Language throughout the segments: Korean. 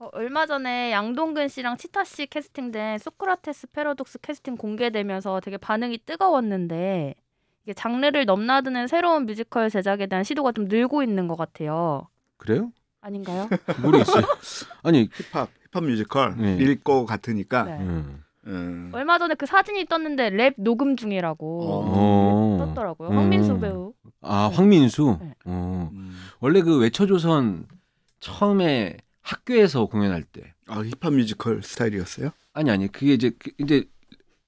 어, 얼마 전에 양동근 씨랑 치타 씨 캐스팅된 소크라테스 패러독스 캐스팅 공개되면서 되게 반응이 뜨거웠는데 이게 장르를 넘나드는 새로운 뮤지컬 제작에 대한 시도가 좀 늘고 있는 것 같아요. 그래요? 아닌가요? 모르겠어요. 아니 힙합 힙합 뮤지컬일 네. 거 같으니까. 네. 음. 음. 얼마 전에 그 사진이 떴는데 랩 녹음 중이라고 어. 떴더라고요. 음. 황민수 음. 배우. 아 황민수. 네. 어. 음. 원래 그외쳐조선 처음에 학교에서 공연할 때. 아 힙합 뮤지컬 스타일이었어요? 아니 아니 그게 이제 그, 이제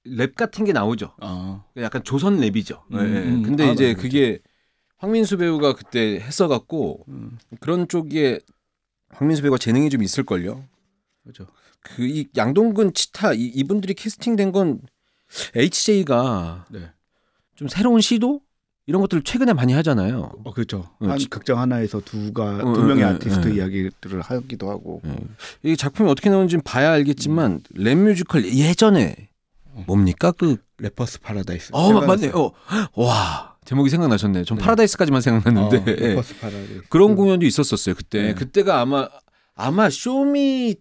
랩 같은 게 나오죠. 아. 약간 조선 랩이죠. 음, 네. 근데 아, 이제 맞아, 그게 황민수 배우가 그때 했어갖고 음. 그런 쪽에 황민수 배우가 재능이 좀 있을걸요. 그죠. 그 이 양동근 치타 이, 이분들이 캐스팅된 건 HJ가 네. 좀 새로운 시도 이런 것들을 최근에 많이 하잖아요. 어, 그렇죠. 어, 한 극장 하나에서 두가 어, 두 명의 어, 예, 아티스트 예. 이야기들을 하기도 하고. 예. 이 작품이 어떻게 나오는지 봐야 알겠지만 음. 랩 뮤지컬 예전에 어. 뭡니까 그 래퍼스 파라다이스. 어생각어요 맞네. 와 제목이 생각나셨네. 전 네. 파라다이스까지만 생각났는데. 래퍼스 파라다이스. 그런 공연도 있었었어요 그때. 네. 그때가 아마 아마 쇼미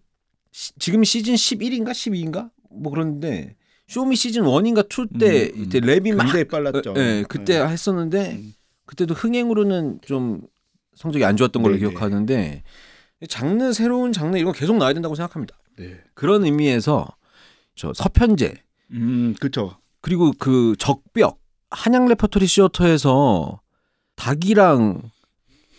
시, 지금 시즌 11인가 12인가 뭐 그런데 쇼미 시즌 원인가2 때, 음, 음. 이때 랩이 막 굉장히 빨랐죠. 예, 예 그때 네. 했었는데 음. 그때도 흥행으로는 좀 성적이 안 좋았던 걸로 네, 네 기억하는데 장르 새로운 장르 이런 거 계속 나와야 된다고 생각합니다. 네. 그런 의미에서 저 서편제, 음, 그렇죠. 그리고 그 적벽 한양 레퍼토리 시어터에서 닭이랑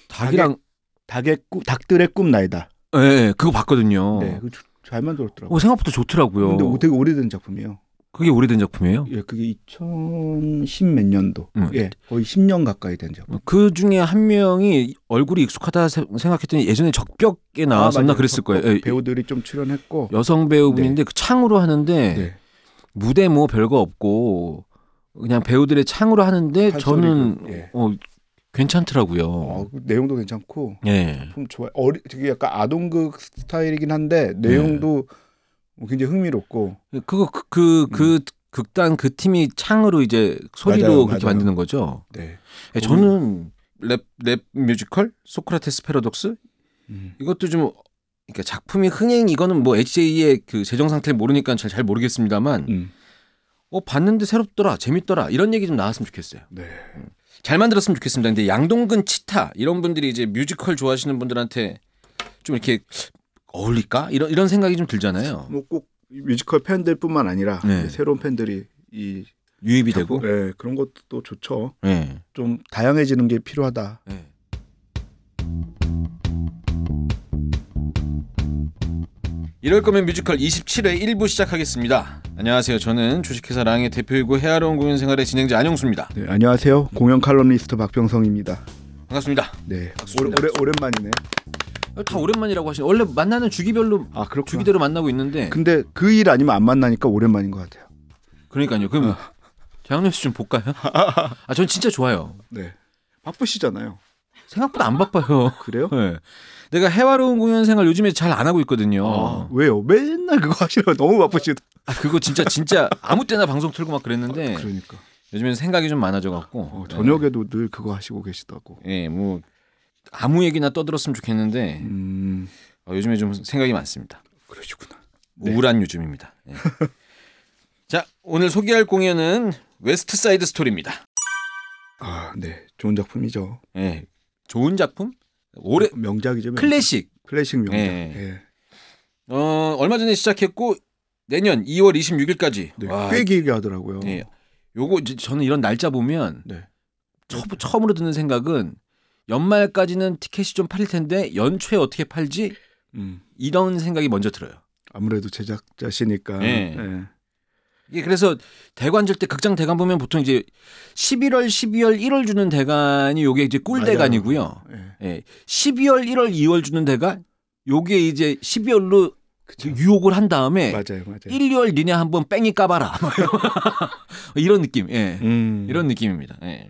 닭이랑 닭의, 꿈, 닭들의 꿈 나이다. 네, 그거 봤거든요. 네, 그 잘만 들었더라고요. 어, 생각보다 좋더라고요. 근데 되게 오래된 작품이에요. 그게 오래된 작품이에요? 예, 그게 2010 몇 년도. 음. 예, 거의 10년 가까이 된 작품. 그 중에 한 명이 얼굴이 익숙하다 생각했더니 예전에 적벽에 나왔었나 아, 그랬을 거예요. 예, 배우들이 좀 출연했고 여성 배우분인데 네. 그 창으로 하는데 네. 무대 뭐 별거 없고 그냥 배우들의 창으로 하는데 저는 그, 예. 어, 괜찮더라고요. 어, 그 내용도 괜찮고 예. 좀 좋아. 어리 되게 약간 아동극 스타일이긴 한데 내용도 예. 뭐 굉장히 흥미롭고 예, 그거 그그 그, 그, 음. 극단 그 팀이 창으로 이제 소리로 맞아요, 그렇게 맞아요. 만드는 거죠. 네. 네 저는 랩 랩 뮤지컬 소크라테스 패러독스 음. 이것도 좀 그러니까 작품이 흥행 이거는 뭐 HJ의 그 재정 상태를 모르니까 잘, 잘 모르겠습니다만 음. 어 봤는데 새롭더라 재밌더라 이런 얘기 좀 나왔으면 좋겠어요. 네. 음. 잘 만들었으면 좋겠습니다. 근데 양동근 치타 이런 분들이 이제 뮤지컬 좋아하시는 분들한테 좀 이렇게 어울릴까? 이런 이런 생각이 좀 들잖아요. 뭐 꼭 뮤지컬 팬들뿐만 아니라 네. 새로운 팬들이 이 유입이 작품, 되고 네, 그런 것도 좋죠. 네. 좀 다양해지는 게 필요하다. 네. 이럴 거면 뮤지컬 27회 1부 시작하겠습니다. 안녕하세요. 저는 주식회사 랑의 대표이고 해아로운 공연생활의 진행자 안영수입니다. 네, 안녕하세요. 공연 칼럼니스트 박병성입니다. 반갑습니다. 네, 오 오래, 오랜만이네. 다 오랜만이라고 하시는 원래 만나는 주기별로 아, 주기대로 만나고 있는데 근데 그 일 아니면 안 만나니까 오랜만인 것 같아요. 그러니까요. 그럼 아. 어. 장윤 씨좀 볼까요? 아, 전 진짜 좋아요. 네. 바쁘시잖아요. 생각보다 안 바빠요. 아, 그래요? 네. 내가 해화로운 공연 생활 요즘에 잘 안 하고 있거든요. 아, 왜요? 맨날 그거 하시려고 너무 바쁘시다. 아, 그거 진짜 진짜 아무 때나 방송 틀고 막 그랬는데. 아, 그러니까. 요즘엔 생각이 좀 많아져 갖고. 어, 저녁에도 네. 늘 그거 하시고 계시다고. 예, 네, 뭐 아무 얘기나 떠들었으면 좋겠는데 음... 어, 요즘에 좀 생각이 많습니다. 그러시구나. 네. 우울한 네. 요즘입니다. 네. 자 오늘 소개할 공연은 웨스트 사이드 스토리입니다. 아, 네, 좋은 작품이죠. 네, 좋은 작품? 올해 명작이죠. 명작. 클래식. 클래식 명작. 네. 네. 어 얼마 전에 시작했고 내년 2월 26일까지. 네, 와, 꽤 길게 하더라고요. 네. 요거 저는 이런 날짜 보면 네. 처, 음으로 듣는 생각은 연말까지는 티켓이 좀 팔릴 텐데 연초에 어떻게 팔지? 음. 이런 생각이 먼저 들어요. 아무래도 제작자시니까. 네. 네. 그래서 대관절 때 극장 대관 보면 보통 이제 11월, 12월, 1월 주는 대관이 요게 이제 꿀 대관이고요. 네. 예. 네. 12월, 1월, 2월 주는 대관 요게 이제 12월로 그쵸. 유혹을 한 다음에 맞아요, 맞아요. 1, 2월 니냐 한번 뺑이 까봐라 뭐 이런 느낌, 예, 음. 이런 느낌입니다. 예.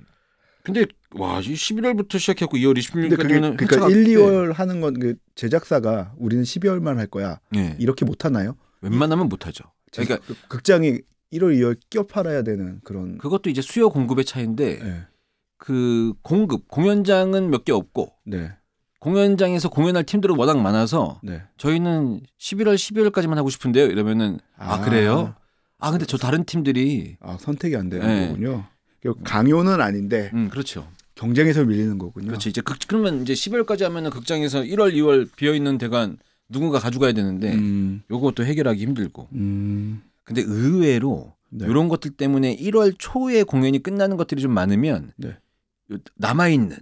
근데 와, 11월부터 시작했고 2월 26일까지는 그러니까 1, 2월 네. 하는 건 그 제작사가 우리는 12월만 할 거야. 네. 이렇게 못 하나요? 웬만하면 못 하죠. 그러니까 그 극장이 1월, 2월 끼어 팔아야 되는 그런 그것도 이제 수요 공급의 차이인데 네. 그 공급 공연장은 몇 개 없고 네. 공연장에서 공연할 팀들은 워낙 많아서 네. 저희는 11월, 12월까지만 하고 싶은데요. 이러면은 아, 아 그래요? 아 근데 저 다른 팀들이 아 선택이 안 되는 네. 거군요. 강요는 아닌데. 음, 그렇죠. 경쟁에서 밀리는 거군요. 그렇지. 이제 극, 그러면 이제 12월까지 하면은 극장에서 1월, 2월 비어 있는 대간 누군가 가져가야 되는데 음. 요것도 해결하기 힘들고. 음. 근데 의외로 네. 이런 것들 때문에 1월 초에 공연이 끝나는 것들이 좀 많으면 네. 남아 있는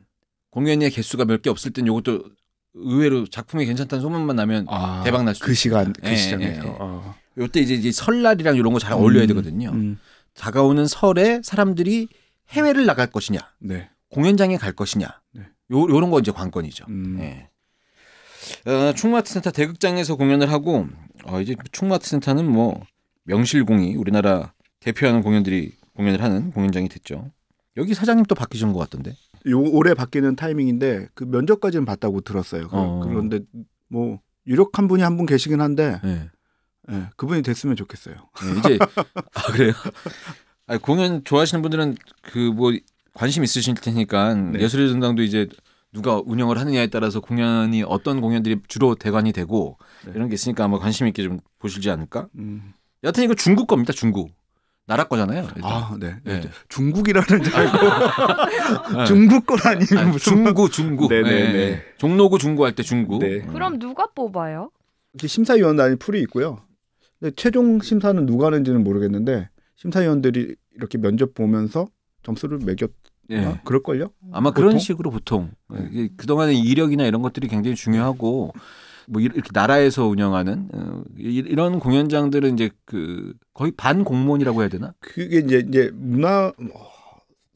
공연의 개수가 몇 개 없을 땐 요것도 의외로 작품이 괜찮다는 소문만 나면 아, 대박 날 수. 그 있다. 그 예, 시점에요. 예, 예. 아. 요 이제, 이제, 설날이랑 이런 거 잘 어울려야 음. 되거든요. 음. 다가오는 설에 사람들이 해외를 나갈 것이냐, 네. 공연장에 갈 것이냐. 네. 요, 요런 거 이제 관건이죠. 음. 네. 어, 충마트센터 대극장에서 공연을 하고 어, 이제 충마트센터는 뭐 명실공히 우리나라 대표하는 공연들이 공연을 하는 공연장이 됐죠. 여기 사장님 도 바뀌신 것 같던데. 요 올해 바뀌는 타이밍인데 그 면접까지는 봤다고 들었어요. 그, 어. 그런데 뭐 유력한 분이 한 분 계시긴 한데 네. 네, 그분이 됐으면 좋겠어요. 네, 이제 아 그래요. 아니, 공연 좋아하시는 분들은 그뭐 관심 있으실 테니까 네. 예술의 전당도 이제 누가 운영을 하느냐에 따라서 공연이 어떤 공연들이 주로 대관이 되고 네. 이런 게 있으니까 아마 관심 있게 좀 보실지 않을까? 음. 여하튼 이거 중국 겁니다. 중국. 나라 거잖아요. 일단. 아, 네. 네. 네. 중국이라는 줄 알고 네. 중국 거라니 아 무슨 중구 중구. 네네네. 네, 네. 종로구 중구 할때 중구. 네. 음. 그럼 누가 뽑아요? 심사위원단이 풀이 있고요. 근데 최종 심사는 누가 하는지는 모르겠는데 심사위원들이 이렇게 면접 보면서 점수를 매겼 네. 어? 그럴걸요? 아마 보통? 그런 식으로 보통 네. 예, 그동안의 이력이나 이런 것들이 굉장히 중요하고 뭐 이렇게 나라에서 운영하는 어, 이런 공연장들은 이제 그 거의 반공무원이라고 해야 되나? 그게 이제 이제 문화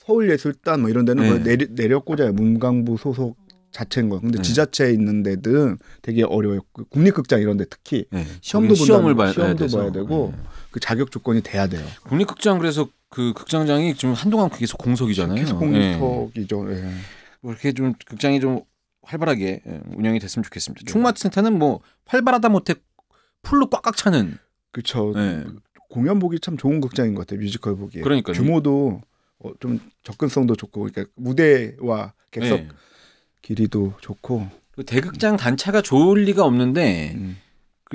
서울예술단 뭐 이런 데는 네. 내리, 내렸고자 문광부 소속 자체인 거예요. 근데 네. 지자체에 있는 데든 되게 어려워요. 그 국립극장 이런 데 특히 네. 시험도 본다, 시험을 봐야, 시험도 봐야, 봐야 되고 네. 그 자격 조건이 돼야 돼요. 국립극장 그래서 그 극장장이 지금 한동안 계속 공석이잖아요. 그렇죠. 계속 예. 공석이죠. 예. 예. 뭐 이렇게 좀 극장이 좀 활발하게 예, 운영이 됐으면 좋겠습니다. 네. 충마센터는 뭐 활발하다 못해 풀로 꽉꽉 차는. 그렇죠. 네. 공연 보기 참 좋은 극장인 것 같아요. 뮤지컬 보기. 그러니까 규모도 어, 좀 접근성도 좋고, 그러니까 무대와 객석 네. 길이도 좋고. 대극장 단차가 좋을 리가 없는데 음.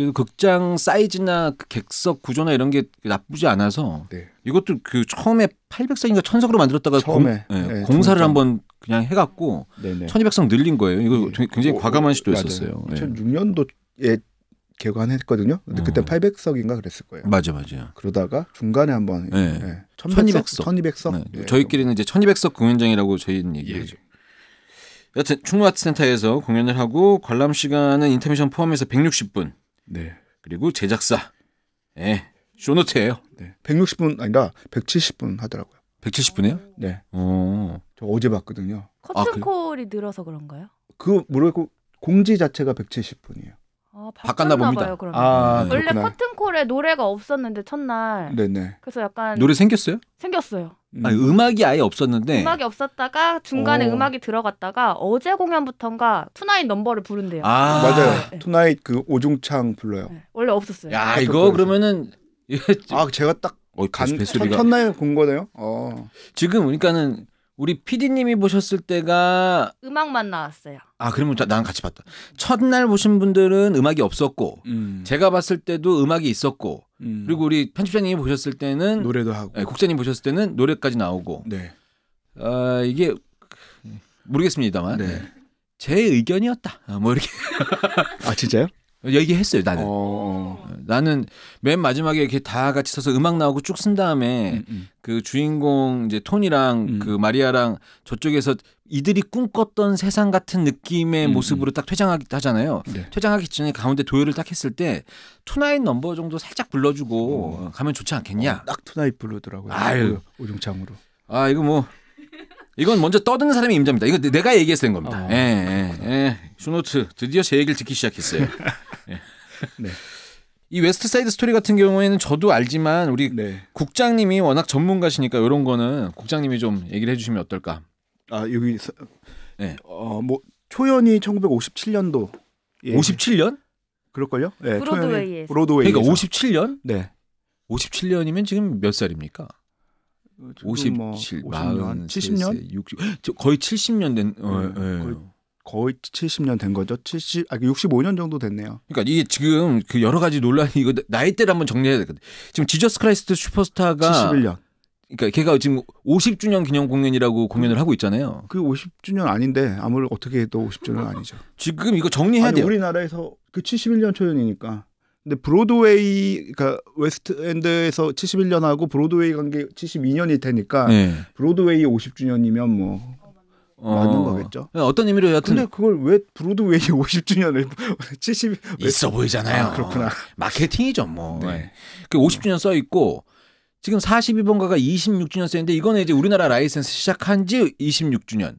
그래도 극장 사이즈나 그 객석 구조나 이런 게 나쁘지 않아서 네. 이것도 그 처음에 800석인가 1000석으로 만들었다가 공, 예, 네, 공사를 한번 그냥 해갖고 네네. 1200석 늘린 거예요. 이거 예. 굉장히 어, 어, 과감한 시도였었어요. 맞 2006년도에 예. 개관했거든요. 근데 그때 800석인가 음. 그랬을 거예요. 맞아 맞아. 그러다가 중간에 한번 네. 네. 1200석 1200석. 네. 저희끼리는 이제 1200석 공연장이라고 저희는 얘기하죠. 예. 여튼 충무아트센터에서 공연을 하고 관람 시간은 인터미션 포함해서 160분. 네. 그리고 제작사. 예. 네. 쇼노트예요. 네. 160분 아니라 170분 하더라고요. 170분이요? 네. 어. 저 어제 봤거든요. 커튼콜이 아, 늘어서 그런가요? 그 모르겠고 공지 자체가 170분이에요. 아, 바꿨나 봅니다. 봐요, 그러 아, 음. 원래 그렇구나. 커튼콜에 노래가 없었는데 첫날. 네네. 그래서 약간 노래 생겼어요? 생겼어요. 음. 아니, 음악이 아예 없었는데 음악이 없었다가 중간에 어. 음악이 들어갔다가 어제 공연부터인가 투나잇 넘버를 부른대요. 아, 네. 맞아요. 네. 투나잇 그 오중창 불러요. 네. 원래 없었어요. 야 이거 그러면은 아 제가 딱간 어, 첫날 본 거네요. 어. 지금 그러니까는 우리 PD님이 보셨을 때가 음악만 나왔어요. 아, 그러면 나랑 같이 봤다. 첫날 보신 분들은 음악이 없었고, 음. 제가 봤을 때도 음악이 있었고, 음. 그리고 우리 편집자님이 보셨을 때는 노래도 하고, 네, 국장님 보셨을 때는 노래까지 나오고. 네. 아, 이게 모르겠습니다만. 네. 제 의견이었다. 아, 뭐 이렇게. 아 진짜요? 얘기했어요 나는 어, 어. 나는 맨 마지막에 이렇게 다 같이 서서 음악 나오고 쭉 쓴 다음에 음, 음. 그 주인공 이제 톤이랑 음. 그 마리아랑 저쪽에서 이들이 꿈꿨던 세상 같은 느낌의 음, 모습으로 음. 딱 퇴장하기 하잖아요 네. 퇴장하기 전에 가운데 도열을딱 했을 때 투나잇 넘버 정도 살짝 불러주고 어. 가면 좋지 않겠냐 어, 딱 투나잇 부르더라고요 아유 그 오종창으로 아 이거 뭐 이건 먼저 떠드는 사람이 임자입니다. 이거 내가 얘기해서 된 겁니다. 어. 예, 예, 예, 슈노트 드디어 제 얘기를 듣기 시작했어요. 예. 네. 이 웨스트사이드 스토리 같은 경우에는 저도 알지만 우리 네. 국장님이 워낙 전문가시니까 이런 거는 국장님이 좀 얘기를 해주시면 어떨까? 아 여기 네. 어뭐 초연이 1957년도 예. 57년? 그럴걸요? 네, 브로드웨이에서. 브로드웨이 그러니까 57년? 네. 57년이면 지금 몇 살입니까? 57, 뭐 40년, 70년, 60, 거의 70년 된 어, 네, 네. 거의, 거의 70년 된 거죠. 70, 아 65년 정도 됐네요. 그러니까 이게 지금 그 여러 가지 논란이 이거 나이대를 한번 정리해야 되거든. 요 지금 지저스 크라이스트 슈퍼스타가 71년. 그러니까 걔가 지금 50주년 기념 공연이라고 공연을 하고 있잖아요. 그 50주년 아닌데 아무리 어떻게 해도 50주년 아니죠. 지금 이거 정리해야 아니, 돼요. 우리나라에서 그 71년 초연이니까. 근데 브로드웨이 그러니까 웨스트엔드에서 71년하고 브로드웨이 관계 7 2년이되니까 네. 브로드웨이 50주년이면 뭐 어. 맞는 거겠죠. 네, 어떤 의미로 여튼 근데 그걸 왜 브로드웨이 50주년을 70 있어 보이잖아요. 아, 그렇구나. 마케팅이죠, 뭐. 네. 네. 그 50주년 써 있고 지금 42번가가 26주년 쓰는데 이거는 이제 우리나라 라이센스 시작한 지 26주년.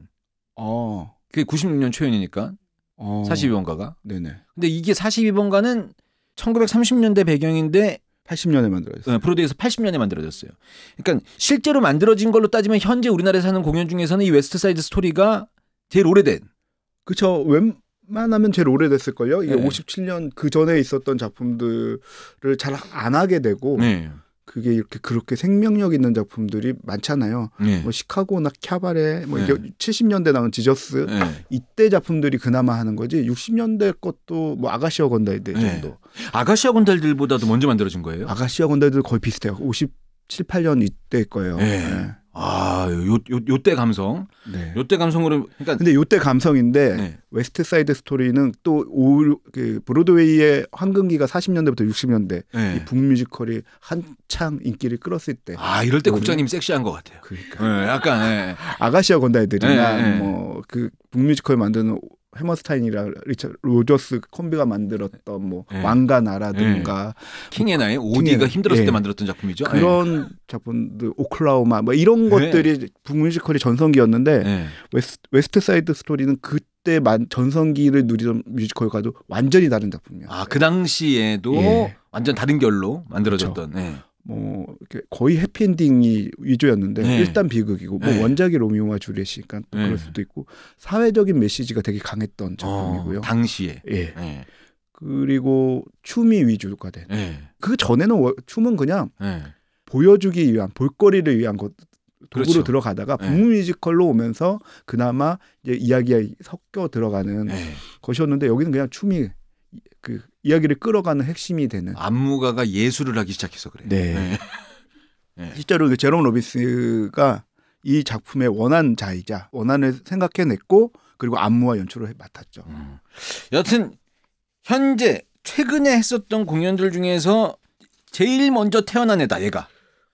어. 그게 96년 초연이니까. 어. 42번가가. 네네. 근데 이게 42번가는 1930년대 배경인데 80년에 만들어졌어요. 네, 브로듀에서 80년에 만들어졌어요. 그러니까 실제로 만들어진 걸로 따지면 현재 우리나라에서 하는 공연 중에서는 이 웨스트사이드 스토리가 제일 오래된. 그렇죠. 웬만하면 제일 오래됐을 걸요. 이게 네. 57년 그 전에 있었던 작품들을 잘 안 하게 되고 네. 그게 이렇게 그렇게 생명력 있는 작품들이 많잖아요. 네. 뭐 시카고나 캬바레 뭐 네. 70년대 나온 지저스 네. 이때 작품들이 그나마 하는 거지 60년대 것도 뭐아가씨와 건달들 네. 정도. 아가씨와 건달들보다도 먼저 만들어진 거예요? 아가씨와 건달들 거의 비슷해요. 57, 8년 이때일 거예요. 네. 네. 아, 요, 요, 요 때 감성. 네. 요 때 감성으로 그러니까 근데 요 때 감성인데 네. 웨스트 사이드 스토리는 또올그 브로드웨이의 황금기가 40년대부터 60년대 네. 이 북뮤지컬이 한창 인기를 끌었을 때. 아, 이럴 때 네. 국장님 섹시한 것 같아요. 그러니까. 네, 약간 네. 아가씨와 건달 애들이나 네, 뭐그 북뮤지컬 만드는 헤머스타인이랑 리처 로저스 콤비가 만들었던 뭐 네. 왕가 나라든가 네. 킹의 나이 오디가 힘들었을 네. 때 예. 만들었던 작품이죠. 그런 작품들 오클라호마 뭐 이런 것들이 북뮤지컬의 전성기였는데 웨스, 웨스트사이드 스토리는 그때 만 전성기를 누리던 뮤지컬과도 완전히 다른 작품이에요 아그 당시에도 완전 다른 결로 그렇죠. 만들어졌던. 그렇죠. 뭐 이렇게 거의 해피엔딩이 위조였는데 네. 일단 비극이고 뭐 네. 원작이 로미오와 줄리엣이니까 또 그럴 네. 수도 있고 사회적인 메시지가 되게 강했던 작품이고요. 어, 당시에. 예. 네. 그리고 춤이 위주가 된. 네. 그 전에는 춤은 그냥 보여주기 위한 볼거리를 위한 것 도구로 그렇죠. 들어가다가 북무 네. 뮤지컬로 오면서 그나마 이제 이야기에 섞여 들어가는 네. 것이었는데 여기는 그냥 춤이 그 이야기를 끌어가는 핵심이 되는 안무가가 예술을 하기 시작해서 그래요. 네. 네. 네. 실제로 그 제롬 로비스가이 작품의 원한자이자 원한을 생각해냈고 그리고 안무와 연출을 맡았죠. 음. 여튼 현재 최근에 했었던 공연들 중에서 제일 먼저 태어난 애다 얘가.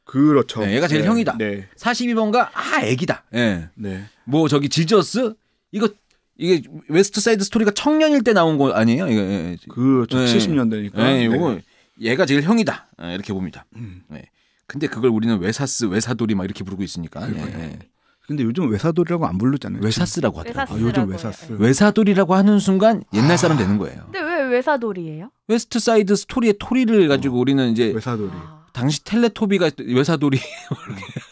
그렇죠. 네, 얘가 제일 네. 형이다. 네. 42번가 아 애기다. 네. 네. 뭐 저기 지저스 이거 이게 웨스트사이드 스토리가 청년일 때 나온 거 아니에요? 이게 예, 예. 그 70년대니까. 예, 요거 예, 네. 얘가 제일 형이다 예, 이렇게 봅니다. 음. 예. 근데 그걸 우리는 외사스, 외사돌이 막 이렇게 부르고 있으니까. 근데 요즘 외사돌이라고 안 부르잖아요. 외사스라고 하더라고요. 아, 요즘 외사스. 외사돌이라고 하는 순간 옛날 사람 아. 되는 거예요. 근데 왜 외사돌이에요? 웨스트사이드 스토리의 토리를 가지고 어. 우리는 이제 외사돌이. 아. 당시 텔레토비가 외사돌이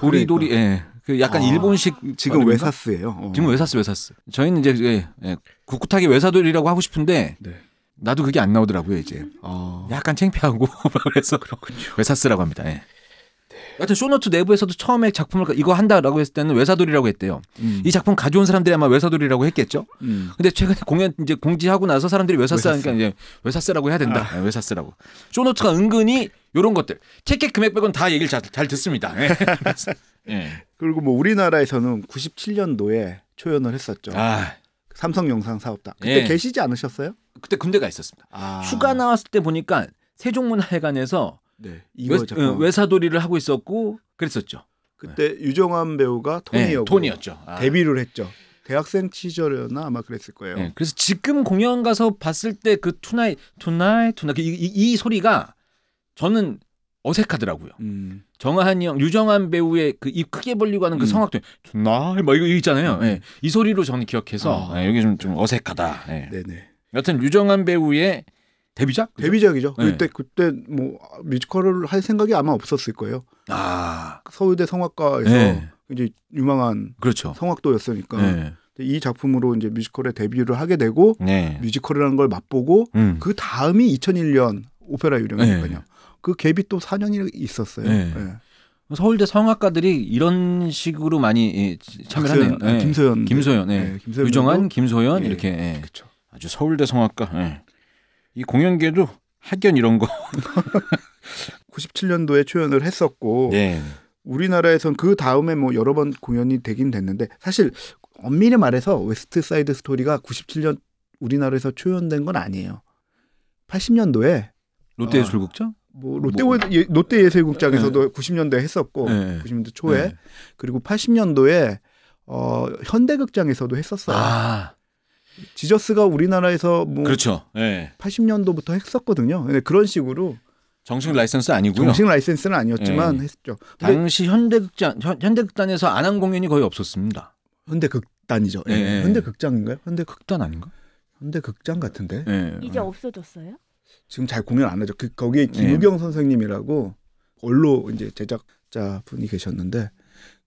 도리도리 그러니까 예. 그 약간 아, 일본식 지금 외사스예요. 어. 지금 외사스 외사스. 저희는 이제 그, 예, 예. 꿋꿋하게 외사돌이라고 하고 싶은데 네. 나도 그게 안 나오더라고요 이제. 어. 약간 창피하고 그래서 그렇군요. 외사스라고 합니다. 예. 여튼 쇼노트 내부에서도 처음에 작품을 이거 한다라고 했을 때는 외사돌이라고 했대요. 음. 이 작품 가져온 사람들이 아마 외사돌이라고 했겠죠. 음. 근데 최근에 공연 이제 공지하고 나서 사람들이 외사세니까 이제 외사세라고 해야 된다. 아. 외사스라고 쇼노트가 은근히 요런 것들 티켓 금액 빼곤 다 얘기를 잘, 잘 듣습니다. 예. 예. 그리고 뭐 우리나라에서는 97년도에 초연을 했었죠. 아. 삼성 영상 사업다. 그때 예. 계시지 않으셨어요? 그때 군대가 있었습니다. 아. 휴가 나왔을 때 보니까 세종문화회관에서 네, 외, 어, 사돌이를 하고 있었고 그랬었죠. 그때 네. 유정환 배우가 톤이었고 네, 토니였죠. 아. 데뷔를 했죠. 대학생 시절이었나 아마 그랬을 거예요. 네, 그래서 지금 공연 가서 봤을 때 그투나잇투나잇 투나이 그 이, 이, 소리가 저는 어색하더라고요. 음. 정한이 형, 유정한 배우의 그입 크게 벌리고 하는 그 음. 성악도 투나이 뭐 이거 있잖아요. 음. 네, 이 소리로 저는 기억해서 아. 네, 여기 좀좀 어색하다. 네. 네네. 여튼 유정한 배우의 데뷔작? 그죠? 데뷔작이죠. 네. 그때 그때 뭐 뮤지컬을 할 생각이 아마 없었을 거예요. 아 서울대 성악과에서 네. 이제 유망한 그렇죠. 성악도였으니까 네. 이 작품으로 이제 뮤지컬에 데뷔를 하게 되고 네. 뮤지컬이라는 걸 맛보고 음. 그 다음이 2001년 오페라 유령이거든요그 네. 갭이 또 4년이 있었어요. 네. 서울대 성악가들이 이런 식으로 많이 예, 참여하네요. 아, 김소연, 김소연, 김소연, 김소연 유정한, 김소연 예. 이렇게 그렇죠. 아주 서울대 성악가. 이 공연계도 학연 이런 거 97년도에 초연을 했었고 네. 우리나라에선 그 다음에 뭐 여러 번 공연이 되긴 됐는데 사실 엄밀히 말해서 웨스트 사이드 스토리가 97년 우리나라에서 초연된 건 아니에요. 80년도에 롯데 예술극장? 아, 어, 뭐, 뭐 롯데 뭐. 예, 롯데 예술극장에서도 네. 예. 90년대 했었고 네. 예. 90년대 초에 네. 그리고 80년도에 어 현대극장에서도 했었어요. 아. 지저스가 우리나라에서 뭐 그렇죠. 네. 예. 80년도부터 했었거든요. 근데 그런 식으로 정식 라이센스 아니고요. 정식 라이센스는 아니었지만 네. 예. 했죠. 당시 현대극장 현대극단에서 안 한 공연이 거의 없었습니다. 현대극단이죠. 네. 네. 현대극장인가요? 현대극단 아닌가? 현대극장 같은데. 이제 없어졌어요? 지금 잘 공연 안 하죠. 그 거기에 김우경 선생님이라고 원로 이제 제작자 분이 계셨는데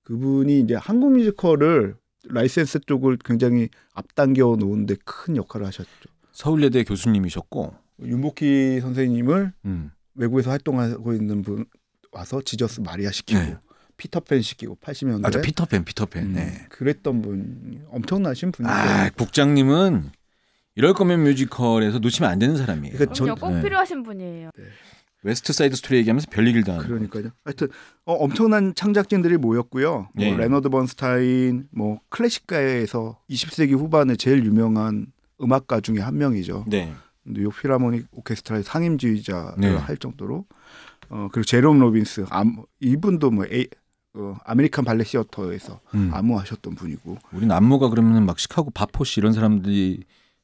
그분이 이제 한국 뮤지컬을 라이센스 쪽을 굉장히 앞당겨 놓은데 큰 역할을 하셨죠. 서울예대 교수님이셨고 윤복희 선생님을 음. 외국에서 활동하고 있는 분 와서 지저스 마리아 시키고 네. 피터팬 시키고 80년대. 맞아, 피터팬, 피터팬. 음, 네. 그랬던 분, 엄청나신 분이에요. 아, 국장님은 이럴 거면 뮤지컬에서 놓치면 안 되는 사람이에요. 그러니까 전, 꼭 네. 필요하신 분이에요. 네. 웨스트사이드 스토리 얘기하면서 별 얘기를 다 그러니까요. 하여튼 어, 엄청난 창작진들이 모였고요. 뭐 예. 레너드 번스타인, 뭐 클래식가에서 20세기 후반에 제일 유명한 음악가 중에 한 명이죠. 네. 뉴욕 필하모닉 오케스트라의 상임지휘자를 네. 할 정도로 어 그리고 제롬 로빈스 암, 이분도 뭐 에이, 어, 아메리칸 발레 시어터에서 음. 안무하셨던 분이고 우리는 안무가 그러면 막 시카고 바포시 이런 사람들이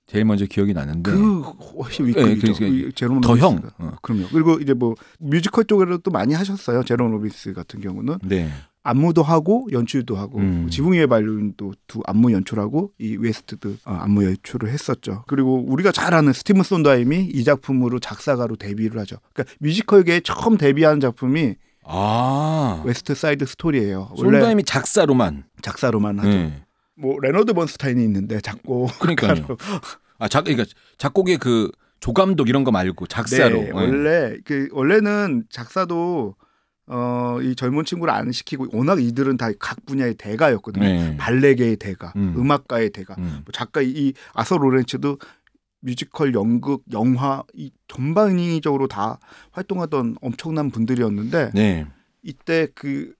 제일 먼저 기억이 나는데 그 훨씬 위급죠 네, 제롬 더 형. 어. 그럼요. 그리고 이제 뭐 뮤지컬 쪽으로 도 많이 하셨어요. 제롬 로빈스 같은 경우는 네. 안무도 하고 연출도 하고 음. 뭐 지붕 위의 발룬도 두 안무 연출하고 이웨스트드 어, 안무 연출을 했었죠. 그리고 우리가 잘 아는 스티븐 손다임이 이 작품으로 작사가로 데뷔를 하죠. 그러니까 뮤지컬계에 처음 데뷔한 작품이 아. 웨스트 사이드 스토리예요. 손다임이 작사로만 작사로만 하죠. 네. 뭐 레너드 번스타인이 있는데 작고 그러니까요. 아, 작 그러니까 작곡의 그 조감독 이런 거 말고 작사로. 네, 예. 원래 그 원래는 작사도 어, 이 젊은 친구를 안 시키고 워낙 이들은 다 각 분야의 대가였거든요. 네. 발레계의 대가, 음. 악가의 대가, 음. 뭐 작가 이 아서 로렌츠도 뮤지컬, 연극, 영화 이 전반적으로 다 활동하던 엄청난 분들이었는데 네. 이때 그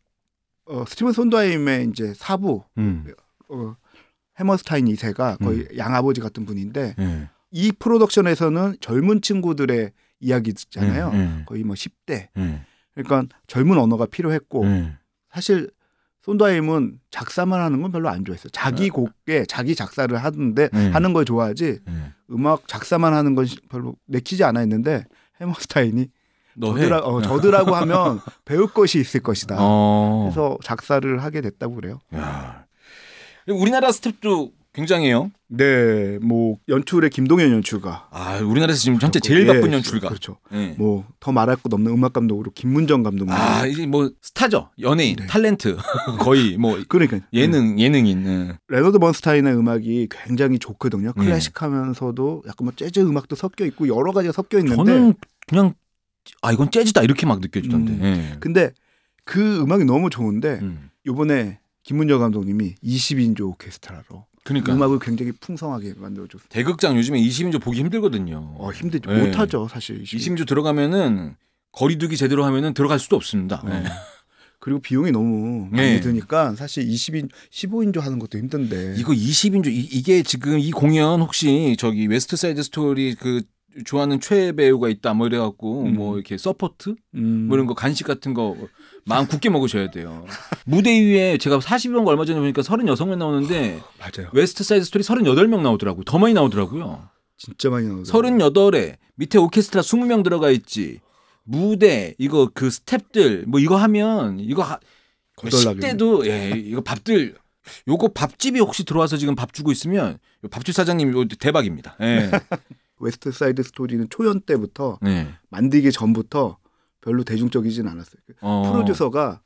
어, 스티븐 손드하임의 이제 사부 음. 어, 해머스타인 2세가 거의 음. 양아버지 같은 분인데 네. 이 프로덕션에서는 젊은 친구들의 이야기잖아요. 네. 예, 예. 거의 뭐 10대. 그러니까 젊은 언어가 필요했고 사실 손다임은 작사만 하는 건 별로 안 좋아했어요. 자기 아. 곡에 자기 작사를 하는데 하는 걸 좋아하지 음악 작사만 하는 건 별로 내키지 않아 했는데 해머스타인이 저들라 어, 아. 저들하고 하면 배울 것이 있을 것이다. 어. 그래서 작사를 하게 됐다고 그래요. 야, 우리나라 스텝도 굉장해요. 네, 뭐 연출의 김동현 연출가. 아, 우리나라에서 지금 현재 제일 바쁜 예, 연출가. 그렇죠. 예. 뭐더 말할 것 없는 음악 감독으로 김문정 감독. 아, 이제 뭐 스타죠. 연예인, 네. 탤런트 거의 뭐 그러니까 예능 네. 예능인. 네. 레너드 번스타인의 음악이 굉장히 좋거든요. 예. 클래식하면서도 약간 뭐 재즈 음악도 섞여 있고 여러 가지가 섞여 있는데 저는 그냥 아 이건 재즈다 이렇게 막 느껴지던데. 음, 예. 근데 그 음악이 너무 좋은데 음. 이번에 김문정 감독님이 20인조 오케스트라로 그러니까. 음악을 굉장히 풍성하게 만들어줬어요. 대극장 요즘에 20인조 보기 힘들거든요. 어, 힘들죠. 네. 못하죠 사실. 20인조. 20인조 들어가면은 거리두기 제대로 하면은 들어갈 수도 없습니다. 네. 그리고 비용이 너무 많이 네. 드니까 사실 20인 15인조 하는 것도 힘든데 이거 20인조 이, 게 지금 이 공연 혹시 저기 웨스트 사이드 스토리 그 좋아하는 최애 배우가 있다 뭐 이래갖고 음. 뭐 이렇게 서포트 음. 뭐 이런 거 간식 같은 거 마음 굳게 먹으셔야 돼요. 무대 위에 제가 40명 얼마 전에 보니까 36명 나오는데 아, 맞아요. 웨스트 사이드 스토리 38명 나오더라고요. 더 많이 나오더라고요. 진짜 많이 나오더라고요. 38에 밑에 오케스트라 20명 들어가 있지. 무대 이거 그 스탭들 뭐 이거 하면 이거 하, 10대도 예 이거 밥들 요거 밥집이 혹시 들어와서 지금 밥 주고 있으면 밥집 사장님 요 대박입니다. 예. 웨스트 사이드 스토리는 초연 때부터 네. 만들기 전부터 별로 대중적이진 않았어요. 그 어. 프로듀서가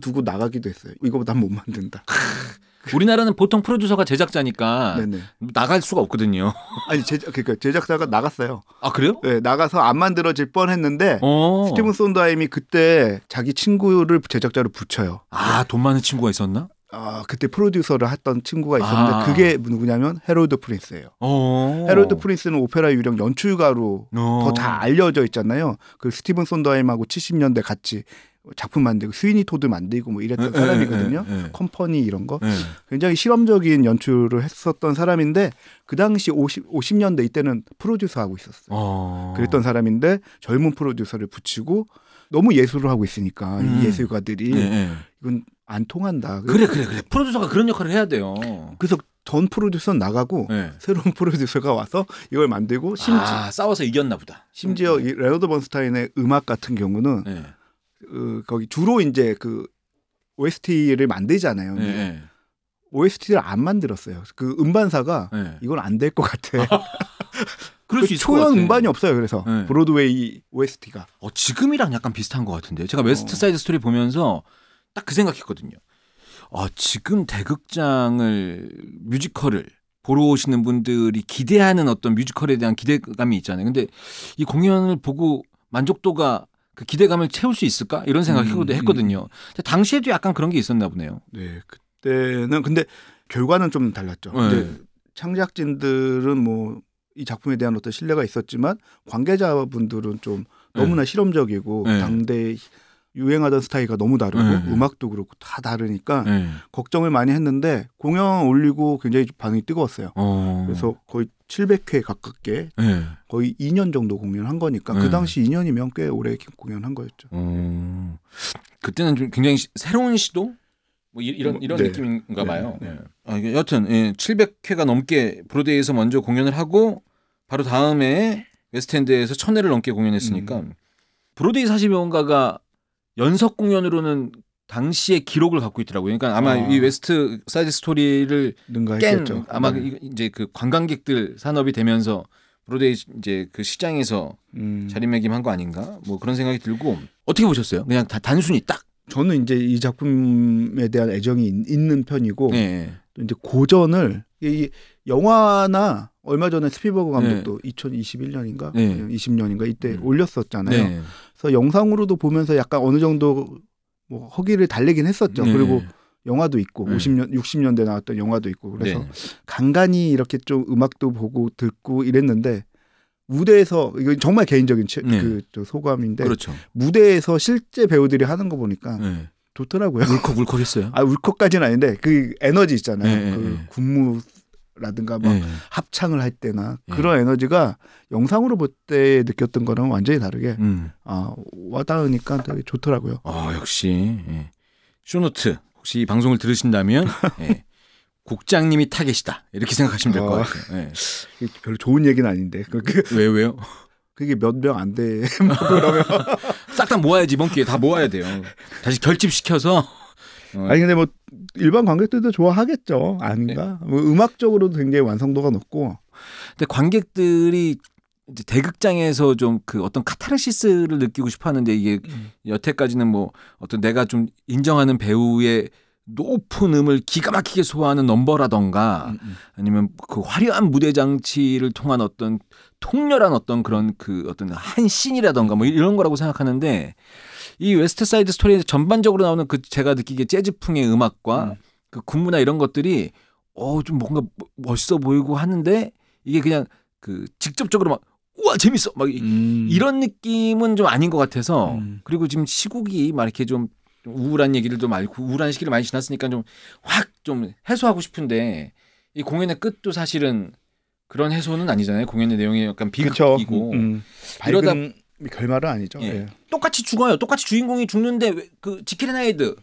그만두고 나가기도 했어요. 이거 난 못 만든다. 우리나라는 보통 프로듀서가 제작자니까 네네. 나갈 수가 없거든요. 아니 제작 그러니까 제작자가 나갔어요. 아 그래요? 네 나가서 안 만들어질 뻔했는데 오. 어. 스티븐 손다임이 그때 자기 친구를 제작자로 붙여요. 아돈 많은 친구가 있었나? 아, 그때 프로듀서를 했던 친구가 있었는데 아. 그게 누구냐면 헤롤드 프린스예요. 오. 헤롤드 프린스는 오페라 유령 연출가로 더 잘 알려져 있잖아요. 그 스티븐 손더임하고 70년대 같이 작품 만들고 스위니 토드 만들고 뭐 이랬던 에, 예, 예, 사람이거든요. 에, 예, 에, 컴퍼니 이런 거 굉장히 실험적인 연출을 했었던 사람인데 그 당시 50, 50년대 이때는 프로듀서 하고 있었어요. 어. 그랬던 사람인데 젊은 프로듀서를 붙이고 너무 예술을 하고 있으니까 음. 이 예술가들이 이건 안 통한다. 그래 그래 그래 프로듀서가 그런 역할을 해야 돼요. 그래서 전 프로듀서 나가고 네. 새로운 프로듀서가 와서 이걸 만들고 심지어 아, 싸워서 이겼나 보다. 심지어 음. 레오드 번스타인의 음악 같은 경우는 네. 그, 거기 주로 이제 그 OST를 만들잖아요. 네. 네. OST를 안 만들었어요. 그 음반사가 네. 이건 안 될 것 같아. 그럴 수 그 있을 초연 음반이 없어요. 그래서 네. 브로드웨이 OST가. 어, 지금이랑 약간 비슷한 것 같은데. 요 제가 웨스트 어. 사이드 어. 스토리 보면서 딱그 생각했거든요. 아, 지금 대극장을 뮤지컬을 보러 오시는 분들이 기대하는 어떤 뮤지컬에 대한 기대감이 있잖아요. 근데 이 공연을 보고 만족도가 그 기대감을 채울 수 있을까 이런 생각을 음, 음, 했거든요. 음. 근데 당시에도 약간 그런 게 있었나 보네요. 네, 그때는 근데 결과는 좀 달랐죠. 네. 창작진들은 뭐 이 작품에 대한 어떤 신뢰가 있었지만 관계자분들은 좀 네. 너무나 네. 실험적이고 네. 당대 유행하던 스타일과 너무 다르고 네, 네. 음악도 그렇고 다 다르니까 네. 걱정을 많이 했는데 공연 올리고 굉장히 반응이 뜨거웠어요. 어. 그래서 거의 700회 가깝게 네. 거의 2년 정도 공연한 거니까 그 네. 당시 2년이면 꽤 오래 공연한 거였죠. 어. 그때는 좀 굉장히 새로운 시도 뭐 이런 뭐, 이런 네. 느낌인가 봐요. 아, 여튼 예, 700회가 넘게 브로데이에서 먼저 공연을 하고 바로 다음에 웨스트엔드에서 1000회를 넘게 공연했으니까 음. 브로데이 40여 원가가 연속 공연으로는 당시의 기록을 갖고 있더라고요. 그러니까 아마 아. 이 웨스트 사이드 스토리를 능가했겠죠. 아마 네. 이제 그 관광객들 산업이 되면서 브로데이 이제 그 시장에서 음. 자리매김한 거 아닌가? 뭐 그런 생각이 들고 어떻게 보셨어요? 그냥 다 단순히 딱 저는 이제 이 작품에 대한 애정이 있는 편이고 네. 또 이제 고전을 이 영화나 얼마 전에 스피버그 감독도 네. 2021년인가 네. 20년인가 이때 음. 올렸었잖아요. 네. 그래서 영상으로도 보면서 약간 어느 정도 뭐 허기를 달래긴 했었죠. 네. 그리고 영화도 있고 네. 50년 60년대 나왔던 영화도 있고 그래서 네. 간간히 이렇게 좀 음악도 보고 듣고 이랬는데 무대에서 이거 정말 개인적인 치, 네. 그 소감인데 그렇죠. 무대에서 실제 배우들이 하는 거 보니까 좋더라고요. 울컥 울컥했어요. 아 울컥까지는 아닌데 그 에너지 있잖아요. 그 군무 라든가 막 네. 합창을 할 때나 예. 그런 네. 에너지가 영상으로 볼 때 느꼈던 거랑 완전히 다르게 음. 아 와닿으니까 되게 좋더라고요. 아 역시 예. 쇼노트 혹시 이 방송을 들으신다면 예. 국장님이 타겟이다 이렇게 생각하시면 될것 어, 아. 같아요. 예. 그 별로 좋은 얘기는 아닌데 그, 그 왜 왜요? 그게 몇 명 안 돼. 그러면 싹다 모아야지 이번 기회 다 모아야 돼요. 다시 결집시켜서. 어. 아니 근데 뭐 일반 관객들도 좋아하겠죠. 아닌가? 네. 뭐 음악적으로도 굉장히 완성도가 높고. 근데 관객들이 이제 대극장에서 좀 그 어떤 카타르시스를 느끼고 싶어 하는데 이게 음. 여태까지는 뭐 어떤 내가 좀 인정하는 배우의 높은 음을 기가 막히게 소화하는 넘버라던가 음, 음, 아니면 그 화려한 무대 장치를 통한 어떤 통렬한 어떤 그런 그 어떤 한 씬이라던가 뭐 이런 거라고 생각하는데 이 웨스트 사이드 스토리에 전반적으로 나오는 그 제가 느끼기에 재즈풍의 음악과 음. 그 군무나 이런 것들이 어 좀 뭔가 멋있어 보이고 하는데 이게 그냥 그 직접적으로 막 우와 재밌어 막 음. 이런 느낌은 좀 아닌 것 같아서 음. 그리고 지금 시국이 막 이렇게 좀 우울한 얘기를 좀 많고 우울한 시기를 많이 지났으니까 좀 확좀 좀 해소하고 싶은데 이 공연의 끝도 사실은 그런 해소는 아니잖아요 공연의 내용이 약간 비극이고 음. 음. 이러다 결말은 아니죠. 예. 예. 똑같이 죽어요. 똑같이 주인공이 죽는데 그 지킬앤 나이드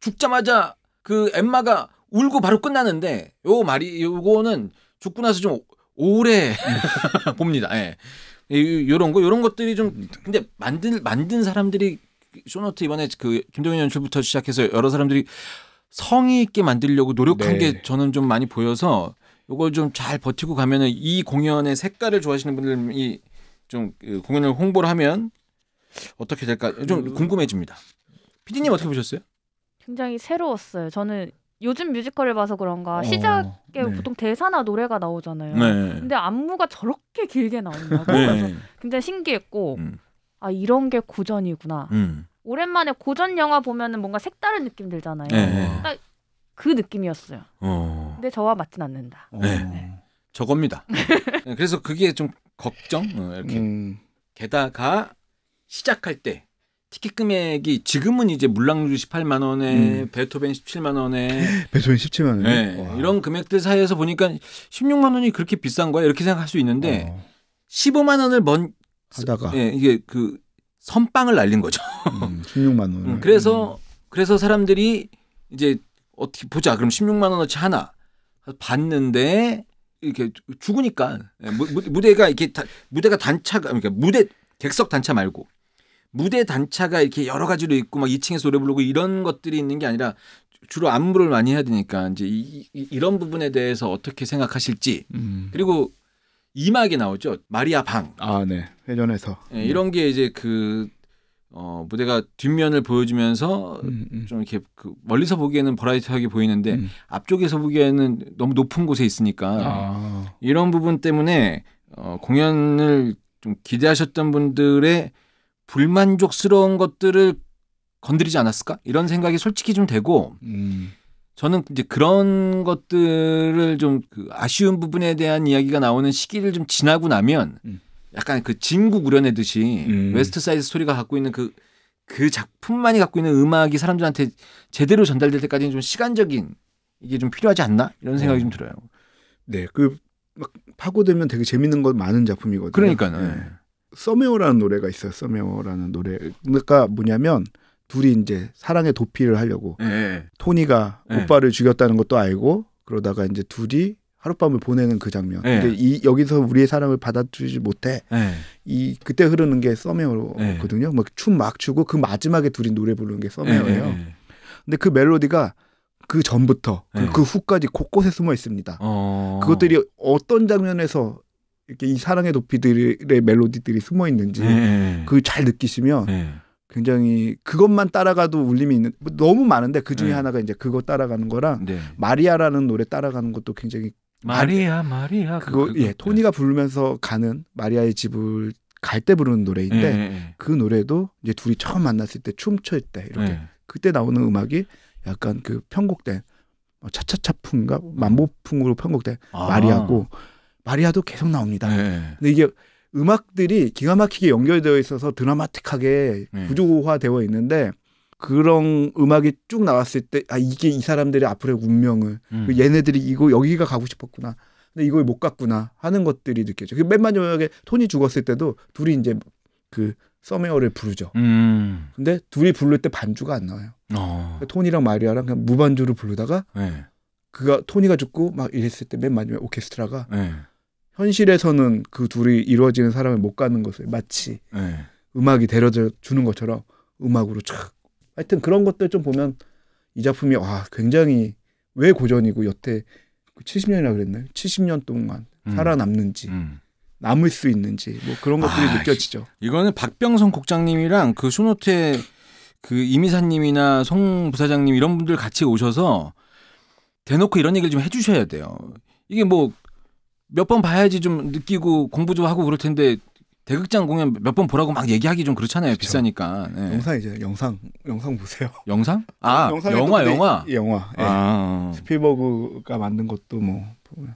죽자마자 그 엠마가 울고 바로 끝나는데 요 말이 요거는 죽고 나서 좀 오래 봅니다. 예. 요런 거 요런 것들이 좀 음. 근데 만든 만든 사람들이 쇼노트 이번에 그 김동현 연출부터 시작해서 여러 사람들이 성의 있게 만들려고 노력한 네. 게 저는 좀 많이 보여서 요걸 좀 잘 버티고 가면은 이 공연의 색깔을 좋아하시는 분들이 좀 그, 공연을 홍보를 하면 어떻게 될까 좀 그 궁금해집니다. 피디님 어떻게 보셨어요? 굉장히 새로웠어요. 저는 요즘 뮤지컬을 봐서 그런가 어, 시작에 네. 보통 대사나 노래가 나오잖아요. 네. 근데 안무가 저렇게 길게 나온다고 네. 그래서 굉장히 신기했고 음. 아 이런 게 고전이구나. 음. 오랜만에 고전 영화 보면은 뭔가 색다른 느낌 들잖아요. 네. 딱그 느낌이었어요. 어. 근데 저와 맞진 않는다. 네. 저겁니다. 그래서 그게 좀 걱정 어, 이렇게 음. 게다가 시작할 때 티켓 금액이 지금은 이제 물랑주 18만 원에 음. 베토벤 17만 원에 베토벤 17만 원에 네, 이런 금액들 사이에서 보니까 16만 원이 그렇게 비싼 거야 이렇게 생각할 수 있는데 어. 15만 원을 먼 하다가 네, 이게 그 선빵을 날린 거죠. 음, 16만 원. 음, 그래서 음. 그래서 사람들이 이제 어떻게 보자 그럼 16만 원어치 하나 봤는데 이렇게 죽으니까 예, 무, 대가 이렇게 다, 무대가 단차가 그러니까 무대 객석 단차 말고 무대 단차가 이렇게 여러 가지로 있고 막 2층에서 노래 부르고 이런 것들이 있는 게 아니라 주로 안무를 많이 해야 되니까 이제 이, 이런 부분에 대해서 어떻게 생각하실지 음. 그리고 이막이 나오죠 마리아 방. 아 네. 회전에서 네, 예, 이런 게 이제 그 어, 무대가 뒷면을 보여주면서 음, 음. 좀 이렇게 그 멀리서 보기에는 버라이트하게 보이는데 음. 앞쪽에서 보기에는 너무 높은 곳에 있으니까 아. 이런 부분 때문에 어, 공연을 좀 기대하셨던 분들의 불만족스러운 것들을 건드리지 않았을까 이런 생각이 솔직히 좀 되고 음. 저는 이제 그런 것들을 좀그 아쉬운 부분에 대한 이야기가 나오는 시기를 좀 지나고 나면 음. 약간 그진국 우려내듯이 음. 웨스트사이드 스토리가 갖고 있는 그그 그 작품만이 갖고 있는 음악이 사람들한테 제대로 전달될 때까지는 좀 시간적인 이게 좀 필요하지 않나 이런 생각이 어. 좀 들어요. 네, 그 막 파고들면 되게 재밌는 것 많은 작품이거든요. 그러니까요. 네. 서메어라는 노래가 있어요. 써메어라는 노래. 그러니까 뭐냐면 둘이 이제 사랑의 도피를 하려고 네. 토니가 네. 오빠를 죽였다는 것도 알고 그러다가 이제 둘이 하룻밤을 보내는 그 장면. 네. 근데 이 여기서 우리의 사랑을 받아주지 못해. 네. 이 그때 흐르는 게써메어거든요막 춤막 예. 추고 그 마지막에 둘이 노래 부르는 게써메어예요 근데 그 멜로디가 그 전부터 그, 그 후까지 곳곳에 숨어 있습니다. 어... 그것들이 어떤 장면에서 이렇게 이 사랑의 높이들의 멜로디들이 숨어 있는지 그 잘 느끼시면 굉장히 그것만 따라가도 울림이 있는 너무 많은데 그 중에 네. 하나가 이제 그거 따라가는 거랑 네. 마리아라는 노래 따라가는 것도 굉장히 마리아 마리아 그 그거 그, 그, 예 토니가 부르면서 가는 마리아의 집을 갈 때 부르는 노래인데 예, 예, 예, 그 노래도 이제 둘이 처음 만났을 때 춤출 때 이렇게 예. 그때 나오는 음악이 약간 그 편곡된 뭐 차차차풍인가 만보풍으로 편곡된 아. 마리아고 마리아도 계속 나옵니다. 근데 이게 음악들이 기가 막히게 연결되어 있어서 드라마틱하게 구조화되어 있는데 그런 음악이 쭉 나왔을 때 아 이게 이 사람들의 앞으로의 운명을 음. 그 얘네들이 이거 여기가 가고 싶었구나. 근데 이걸 못 갔구나 하는 것들이 느껴져. 요맨 그 마지막에 톤이 죽었을 때도 둘이 이제 그 서메어를 부르죠. 음. 근데 둘이 부를 때 반주가 안 나와요. 어. 토니랑 그러니까 마리아랑 그냥 무반주를 부르다가 네. 그가 톤이가 죽고 막 이랬을 때 맨 마지막에 오케스트라가 네. 현실에서는 그 둘이 이루어지는 사람을 못 가는 것을 마치 네. 음악이 데려다 주는 것처럼 음악으로 촥 하여튼 그런 것들 좀 보면 이 작품이 와 굉장히 왜 고전이고 여태 70년이라 그 그랬나요? 70년 동안 음. 살아남는지 음. 남을 수 있는지 뭐 그런 것들이 아, 느껴지죠. 이거는 박병성 국장님이랑 그 수노태 그 이미사님이나 송 부사장님 이런 분들 같이 오셔서 대놓고 이런 얘기를 좀 해주셔야 돼요. 이게 뭐 몇 번 봐야지 좀 느끼고 공부 좀 하고 그럴 텐데 대극장 공연 몇 번 보라고 막 얘기하기 좀 그렇잖아요. 그렇 비싸니까. 네. 영상 이제 영상 영상 보세요. 영상? 아 영화 영화. 예, 영화. 예. 아. 어. 스피버그가 만든 것도 뭐 보면.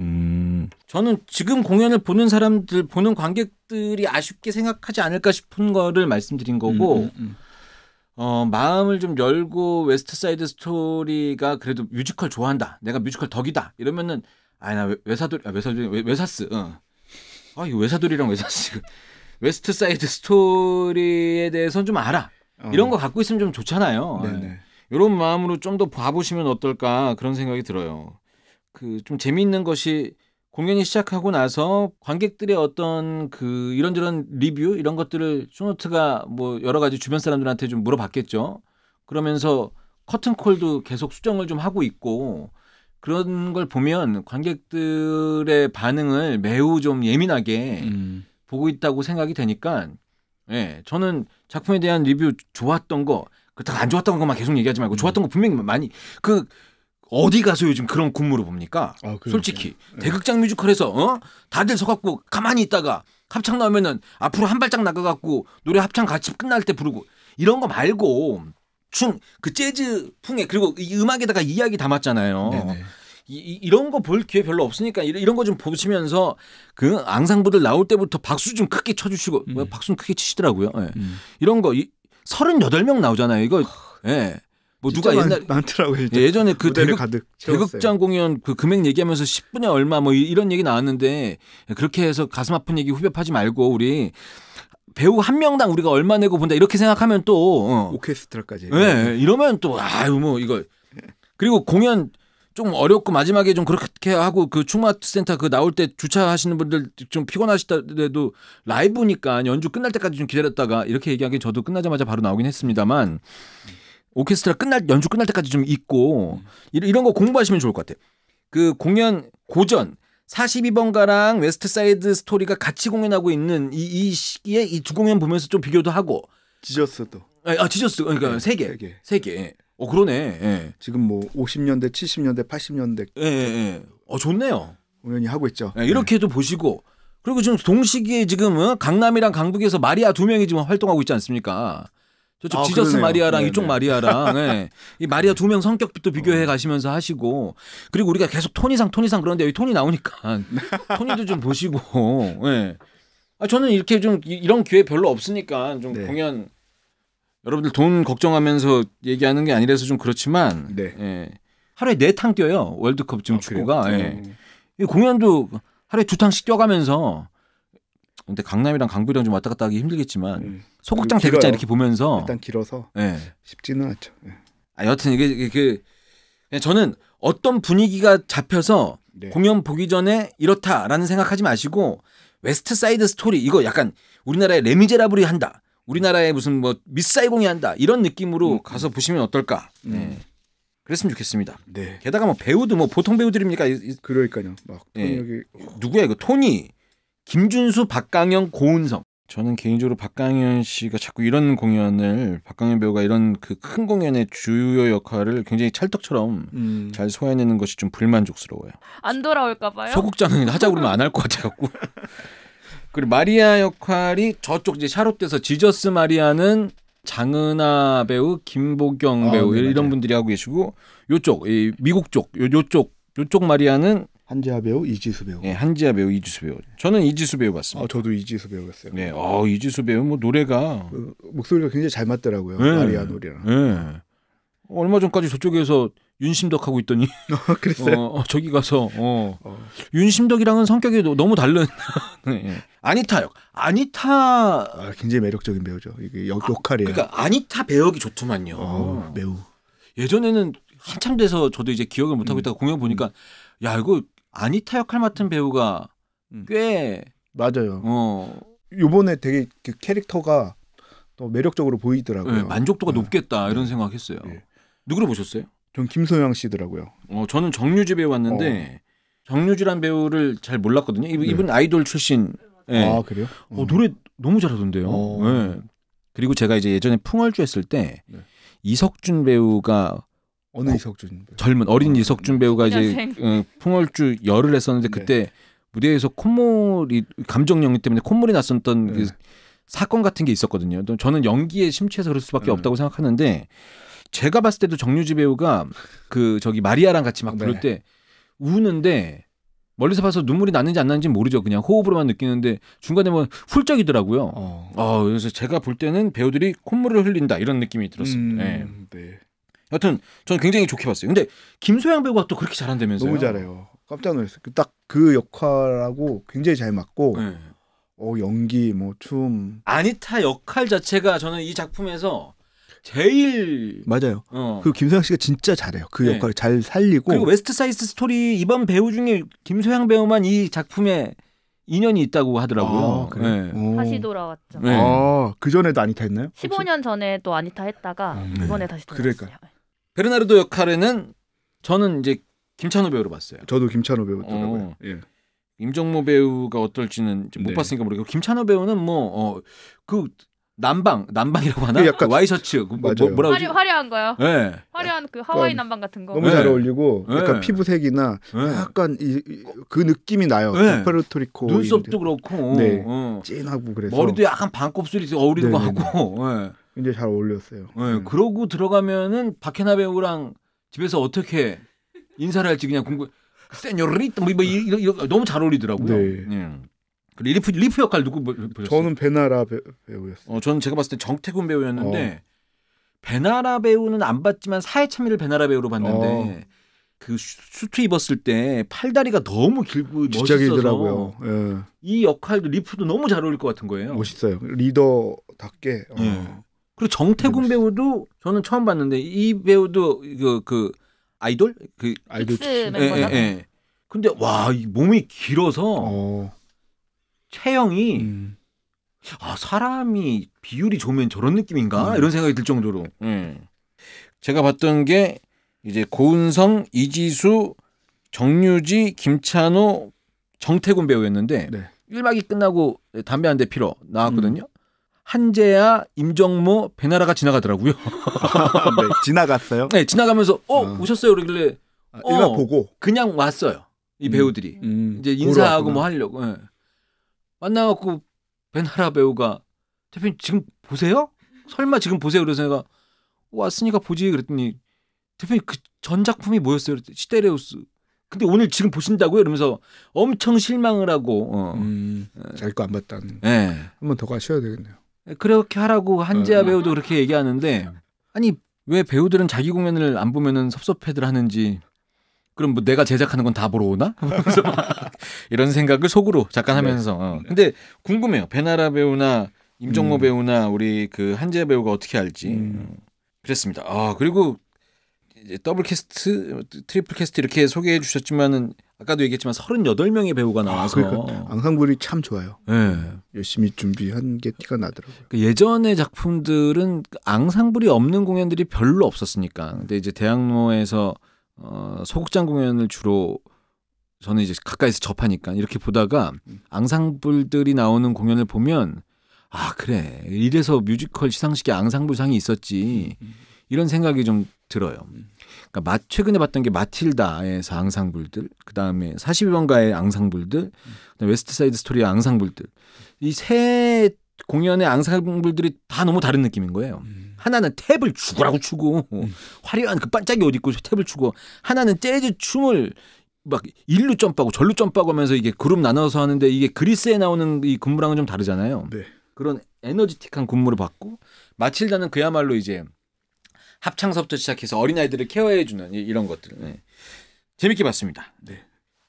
음. 저는 지금 공연을 보는 사람들 보는 관객들이 아쉽게 생각하지 않을까 싶은 거를 말씀드린 거고. 음, 음, 음. 어, 마음을 좀 열고 웨스트사이드 스토리가 그래도 뮤지컬 좋아한다. 내가 뮤지컬 덕이다. 이러면은 아나 외사도 외사도 아, 외사스. 응. 어. 아, 이 외사돌이랑 외사스 웨스트 사이드 스토리에 대해서는 좀 알아. 어. 이런 거 갖고 있으면 좀 좋잖아요. 네네. 이런 네. 네. 마음으로 좀 더 봐보시면 어떨까 그런 생각이 들어요. 그 좀 재미있는 것이 공연이 시작하고 나서 관객들의 어떤 그 이런저런 리뷰 이런 것들을 쇼노트가 뭐 여러 가지 주변 사람들한테 좀 물어봤겠죠. 그러면서 커튼콜도 계속 수정을 좀 하고 있고 그런 걸 보면 관객들의 반응을 매우 좀 예민하게 음. 보고 있다고 생각이 되니까 예, 저는 작품에 대한 리뷰 좋았던 거 그렇다고 안 좋았던 것만 계속 얘기하지 말고 음. 좋았던 거 분명히 많이 그 어디 가서 요즘 그런 군무를 봅니까? 아, 솔직히 네. 대극장 뮤지컬에서 어? 다들 서갖고 가만히 있다가 합창 나오면은 앞으로 한 발짝 나가갖고 노래 합창 같이 끝날 때 부르고 이런 거 말고 춤, 그 재즈 풍의 그리고 이 음악에다가 이야기 담았잖아요. 네 이, 이런 거 볼 기회 별로 없으니까 이런 거 좀 보시면서 그 앙상블들 나올 때부터 박수 좀 크게 쳐주시고 음. 뭐 박수는 크게 치시더라고요. 예. 음. 이런 거 이, 38명 나오잖아요. 이거 예. 뭐 누가 옛날 많더라고요. 진짜. 예전에 그 대극, 대극장 공연 그 금액 얘기하면서 10분에 얼마 뭐 이런 얘기 나왔는데 그렇게 해서 가슴 아픈 얘기 후벼 파지 말고 우리 배우 한 명당 우리가 얼마 내고 본다 이렇게 생각하면 또 어. 오케스트라까지. 네, 이러면 또 아유 뭐 이거 그리고 공연 좀 어렵고 마지막에 좀 그렇게 하고 그 충마센터 그 나올 때 주차하시는 분들 좀 피곤하시더라도 라이브니까 연주 끝날 때까지 좀 기다렸다가 이렇게 얘기하기 저도 끝나자마자 바로 나오긴 했습니다만 오케스트라 끝날 연주 끝날 때까지 좀 있고 이런 거 공부하시면 좋을 것 같아요. 그 공연 고전 42번가랑 웨스트사이드 스토리가 같이 공연하고 있는 이, 이 시기에 이 두 공연 보면서 좀 비교도 하고 지저스 또. 아, 아 지저스 그러니까 네, 세 개. 세 개. 어 그러네. 예. 지금 뭐 50년대, 70년대, 80년대. 예, 예, 예, 어 좋네요. 공연이 하고 있죠. 예, 이렇게도 네. 보시고 그리고 지금 동시기에 지금 은 강남이랑 강북에서 마리아 두 명이 지금 활동하고 있지 않습니까? 저쪽 아, 지저스 그러네요. 마리아랑 네네. 이쪽 네. 마리아랑 예. 이 마리아 두 명 성격도 비교해 가시면서 하시고 그리고 우리가 계속 톤 이상 톤 이상 그런데 여기 톤이 나오니까 톤이도 좀 보시고 예. 아, 저는 이렇게 좀 이- 런 기회 별로 없으니까 좀 네. 공연 여러분들 돈 걱정하면서 얘기하는 게 아니라서 좀 그렇지만 네. 예. 하루에 네탕 뛰어요 월드컵 지금 아, 축구가 예. 음. 이 공연도 하루에 두 탕씩 뛰어가면서 근데 강남이랑 강북이랑 좀 왔다 갔다 하기 힘들겠지만 음. 소극장 대극장 이렇게 보면서 일단 길어서 네. 쉽지는 않죠. 네. 아 여튼 이게, 이게 그 저는 어떤 분위기가 잡혀서 네. 공연 보기 전에 이렇다라는 생각하지 마시고 웨스트 사이드 스토리 이거 약간 우리나라의 레미제라블이 한다. 우리나라의 무슨 뭐 미사이공이 한다 이런 느낌으로 음. 가서 보시면 어떨까. 음. 네. 그랬으면 좋겠습니다. 네. 게다가 뭐 배우도 뭐 보통 배우들입니까? 그러니까요. 막 네. 여기... 누구야 이거 토니 김준수, 박강현, 고은성. 저는 개인적으로 박강현 씨가 자꾸 이런 공연을 박강현 배우가 이런 그 큰 공연의 주요 역할을 굉장히 찰떡처럼 음. 잘 소화해내는 것이 좀 불만족스러워요. 안 돌아올까봐요. 소극장은 하자 그러면 안 할 것 같아갖고. 그리고 마리아 역할이 저쪽 이제 샤롯돼서 지저스 마리아는 장은하 배우, 김보경 아, 배우 아, 네, 이런 분들이 하고 계시고 요쪽 이 미국 쪽 요, 요쪽 요쪽 마리아는 한지아 배우, 이지수 배우. 네, 예, 한지아 배우, 이지수 배우. 저는 이지수 배우 봤습니다. 아, 저도 이지수 배우였어요. 네, 어, 이지수 배우 뭐 노래가 그, 목소리가 굉장히 잘 맞더라고요. 네. 마리아 노래랑. 네. 얼마 전까지 저쪽에서 윤심덕 하고 있더니 아, 그랬어요. 어, 어, 저기 가서 어. 어. 윤심덕이랑은 성격이 너무 다른 네. 아니타 역 아니타 아, 굉장히 매력적인 배우죠. 이게 역, 아, 역할이에요. 그러니까 아니타 배역이 좋더만요. 어, 매우 예전에는 한참 돼서 저도 이제 기억을 못 하고 음. 있다가 음. 공연 보니까 음. 야 이거 아니타 역할 맡은 배우가 음. 꽤 맞아요. 어. 요번에 되게 그 캐릭터가 더 매력적으로 보이더라고요. 네, 만족도가 네. 높겠다 이런 네. 생각했어요. 네. 누구를 보셨어요? 전 김소영 씨더라고요. 어, 저는 정유지 배우 왔는데 어. 정유지란 배우를 잘 몰랐거든요. 이분 네. 아이돌 출신. 네. 아 그래요? 어. 어, 노래 너무 잘하던데요. 어. 네. 그리고 제가 이제 예전에 풍월주 했을 때 네. 이석준 배우가 어느 어, 이석준 배우? 젊은 어린 어, 이석준 배우가 이제 응, 어, 풍월주 열을 했었는데 네. 그때 무대에서 콧물이 감정 연기 때문에 콧물이 났었던 네. 그 사건 같은 게 있었거든요. 저는 연기에 심취해서 그럴 수밖에 네. 없다고 생각하는데 제가 봤을 때도 정유지 배우가 그 저기 마리아랑 같이 막 부를 네. 때 우는데 멀리서 봐서 눈물이 났는지안났는지 모르죠. 그냥 호흡으로만 느끼는데 중간에 뭐 훌쩍이더라고요. 어. 어. 그래서 제가 볼 때는 배우들이 콧물을 흘린다 이런 느낌이 들었습니다. 음, 네. 네. 여튼 저는 굉장히 좋게 봤어요. 근데 김소영 배우가 또 그렇게 잘한다면서요? 너무 잘해요. 깜짝 놀랐어요. 딱그 그 역할하고 굉장히 잘 맞고 네. 어 연기 뭐 춤. 아니타 역할 자체가 저는 이 작품에서 제일 맞아요. 어. 그리고 김소영 씨가 진짜 잘해요. 그 네. 역할을 잘 살리고 그리고 웨스트사이드 스토리 이번 배우 중에 김소영 배우만 이 작품에 인연이 있다고 하더라고요. 아, 그래. 네. 다시 돌아왔죠. 네. 아, 그 전에도 아니타 했나요? 15년 전에 또 아니타 했다가 음, 이번에 다시 돌아왔어요. 그러니까. 베르나르도 역할에는 저는 이제 김찬호 배우로 봤어요. 저도 김찬호 배우더라고요. 어. 예. 임정모 배우가 어떨지는 못 네. 봤으니까 모르겠고 김찬호 배우는 뭐그 어, 남방 그 남방이라고 하나 그, 그 와이셔츠 그 뭐, 뭐라 화려, 화려한 거요. 네. 화려한 그 하와이 남방 같은 거. 너무 잘 예. 어울리고 약간 네. 피부색이나 약간 이, 그 느낌이 나요. 페르토리코 그 눈썹도 이런 그렇고 네. 어. 찐하고 그래서 머리도 약간 반곱슬이 어울리고 네, 네, 네. 하고. 네. 굉장히 잘 어울렸어요. 네, 음. 그러고 들어가면은 박해나 배우랑 집에서 어떻게 인사를 할지 그냥 공부 세뇨리 뭐, 뭐 이런, 이런, 너무 잘 어울리더라고요. 네. 네. 리프 리프 역할 누구 보셨어요? 저는 베나라 배, 배우였어요. 어, 저는 제가 봤을 때 정태군 배우였는데 어. 베나라 배우는 안 봤지만 사회 참여를 베나라 배우로 봤는데 어. 그 수트 입었을 때 팔다리가 너무 길고 멋있어서 예. 이 역할도 리프도 너무 잘 어울릴 것 같은 거예요. 멋있어요. 리더답게. 어. 예. 그리고 정태군 네, 배우도 저는 처음 봤는데 이 배우도 그, 그 아이돌 그 아이돌 예, 예, 예. 근데 와, 이 몸이 길어서 어. 체형이 음. 아, 사람이 비율이 좋으면 저런 느낌인가? 음. 이런 생각이 들 정도로. 예. 음. 제가 봤던 게 이제 고은성, 이지수, 정유지, 김찬호, 정태군 배우였는데 네. 1박이 끝나고 담배 한 대 피러 나왔거든요. 한재야, 임정모, 배나라가 지나가더라고요. 네, 지나갔어요? 네, 지나가면서 어, 어. 오셨어요 그러길래 아, 어, 일가 보고 그냥 왔어요. 이 음. 배우들이 음, 음, 이제 인사하고 뭐 하려고 네. 만나갖고 배나라 배우가 대표님 지금 보세요? 설마 지금 보세요? 그래서 내가 왔으니까 보지 그랬더니 대표님 그전 작품이 뭐였어요? 시데레우스. 근데 오늘 지금 보신다고요? 이러면서 엄청 실망을 하고 어. 음, 예. 잘거 안 봤다는. 네. 한 번 더 가셔야 되겠네요. 그렇게 하라고 한재아 네. 배우도 그렇게 얘기하는데 네. 아니 왜 배우들은 자기 공연을 안 보면은 섭섭해들 하는지 그럼 뭐 내가 제작하는 건 다 보러 오나? 이런 생각을 속으로 잠깐 네. 하면서. 어. 네. 어. 근데 궁금해요. 배나라 배우나 임종모 음. 배우나 우리 그 한재 배우가 어떻게 알지 음. 어. 그랬습니다. 아, 그리고 이제 더블 캐스트, 트리플 캐스트 이렇게 소개해 주셨지만은 아까도 얘기했지만 38명의 배우가 아, 나와서 아, 그러니까 앙상블이 참 좋아요. 네. 열심히 준비한 게 티가 나더라고요. 그 예전의 작품들은 앙상블이 없는 공연들이 별로 없었으니까. 근데 이제 대학로에서 어, 소극장 공연을 주로 저는 이제 가까이서 접하니까 이렇게 보다가 앙상블들이 나오는 공연을 보면 아 그래 이래서 뮤지컬 시상식에 앙상블상이 있었지 이런 생각이 좀 들어요. 그러니까 마, 최근에 봤던 게 마틸다에서 앙상블들, 그 다음에 42번가의 앙상블들, 그다음에 웨스트사이드 스토리의 앙상블들. 이 세 공연의 앙상블들이 다 너무 다른 느낌인 거예요. 음. 하나는 탭을 죽으라고 추고 음. 화려한 그 반짝이 옷 입고 탭을 추고 하나는 재즈 춤을 막일루 점프하고 절루 점프하고 하면서 이게 그룹 나눠서 하는데 이게 그리스에 나오는 이 군무랑은 좀 다르잖아요. 네. 그런 에너지틱한 군무를 봤고 마틸다는 그야말로 이제 합창서부터 시작해서 어린아이들을 케어해주는 이런 것들. 네. 재밌게 봤습니다. 네.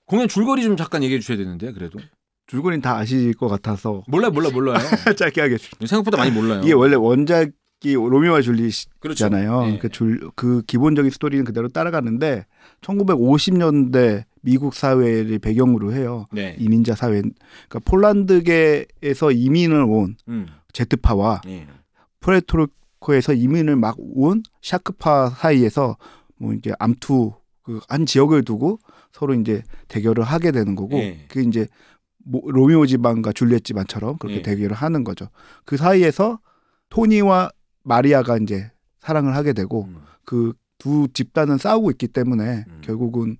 공연 줄거리 좀 잠깐 얘기해 주셔야 되는데 그래도. 줄거리는 다 아실 것 같아서. 몰라 몰라 몰라요. 짧게 하겠습니다. 네, 생각보다 많이 몰라요. 이게 원래 원작이 로미와 줄리잖아요. 그렇죠. 그 네. 그, 줄, 그 기본적인 스토리는 그대로 따라가는데 1950년대 미국 사회를 배경으로 해요. 네. 이민자 사회. 그러니까 폴란드계에서 이민을 온 음. 제트파와 네. 포레토르 멕시코에서 이민을 막 온 샤크파 사이에서 뭐 이제 암투 그한 지역을 두고 서로 이제 대결을 하게 되는 거고 예. 그게 이제 뭐 로미오 지방과 줄리엣 지방처럼 그렇게 예. 대결을 하는 거죠. 그 사이에서 토니와 마리아가 이제 사랑을 하게 되고 음. 그두 집단은 싸우고 있기 때문에 음. 결국은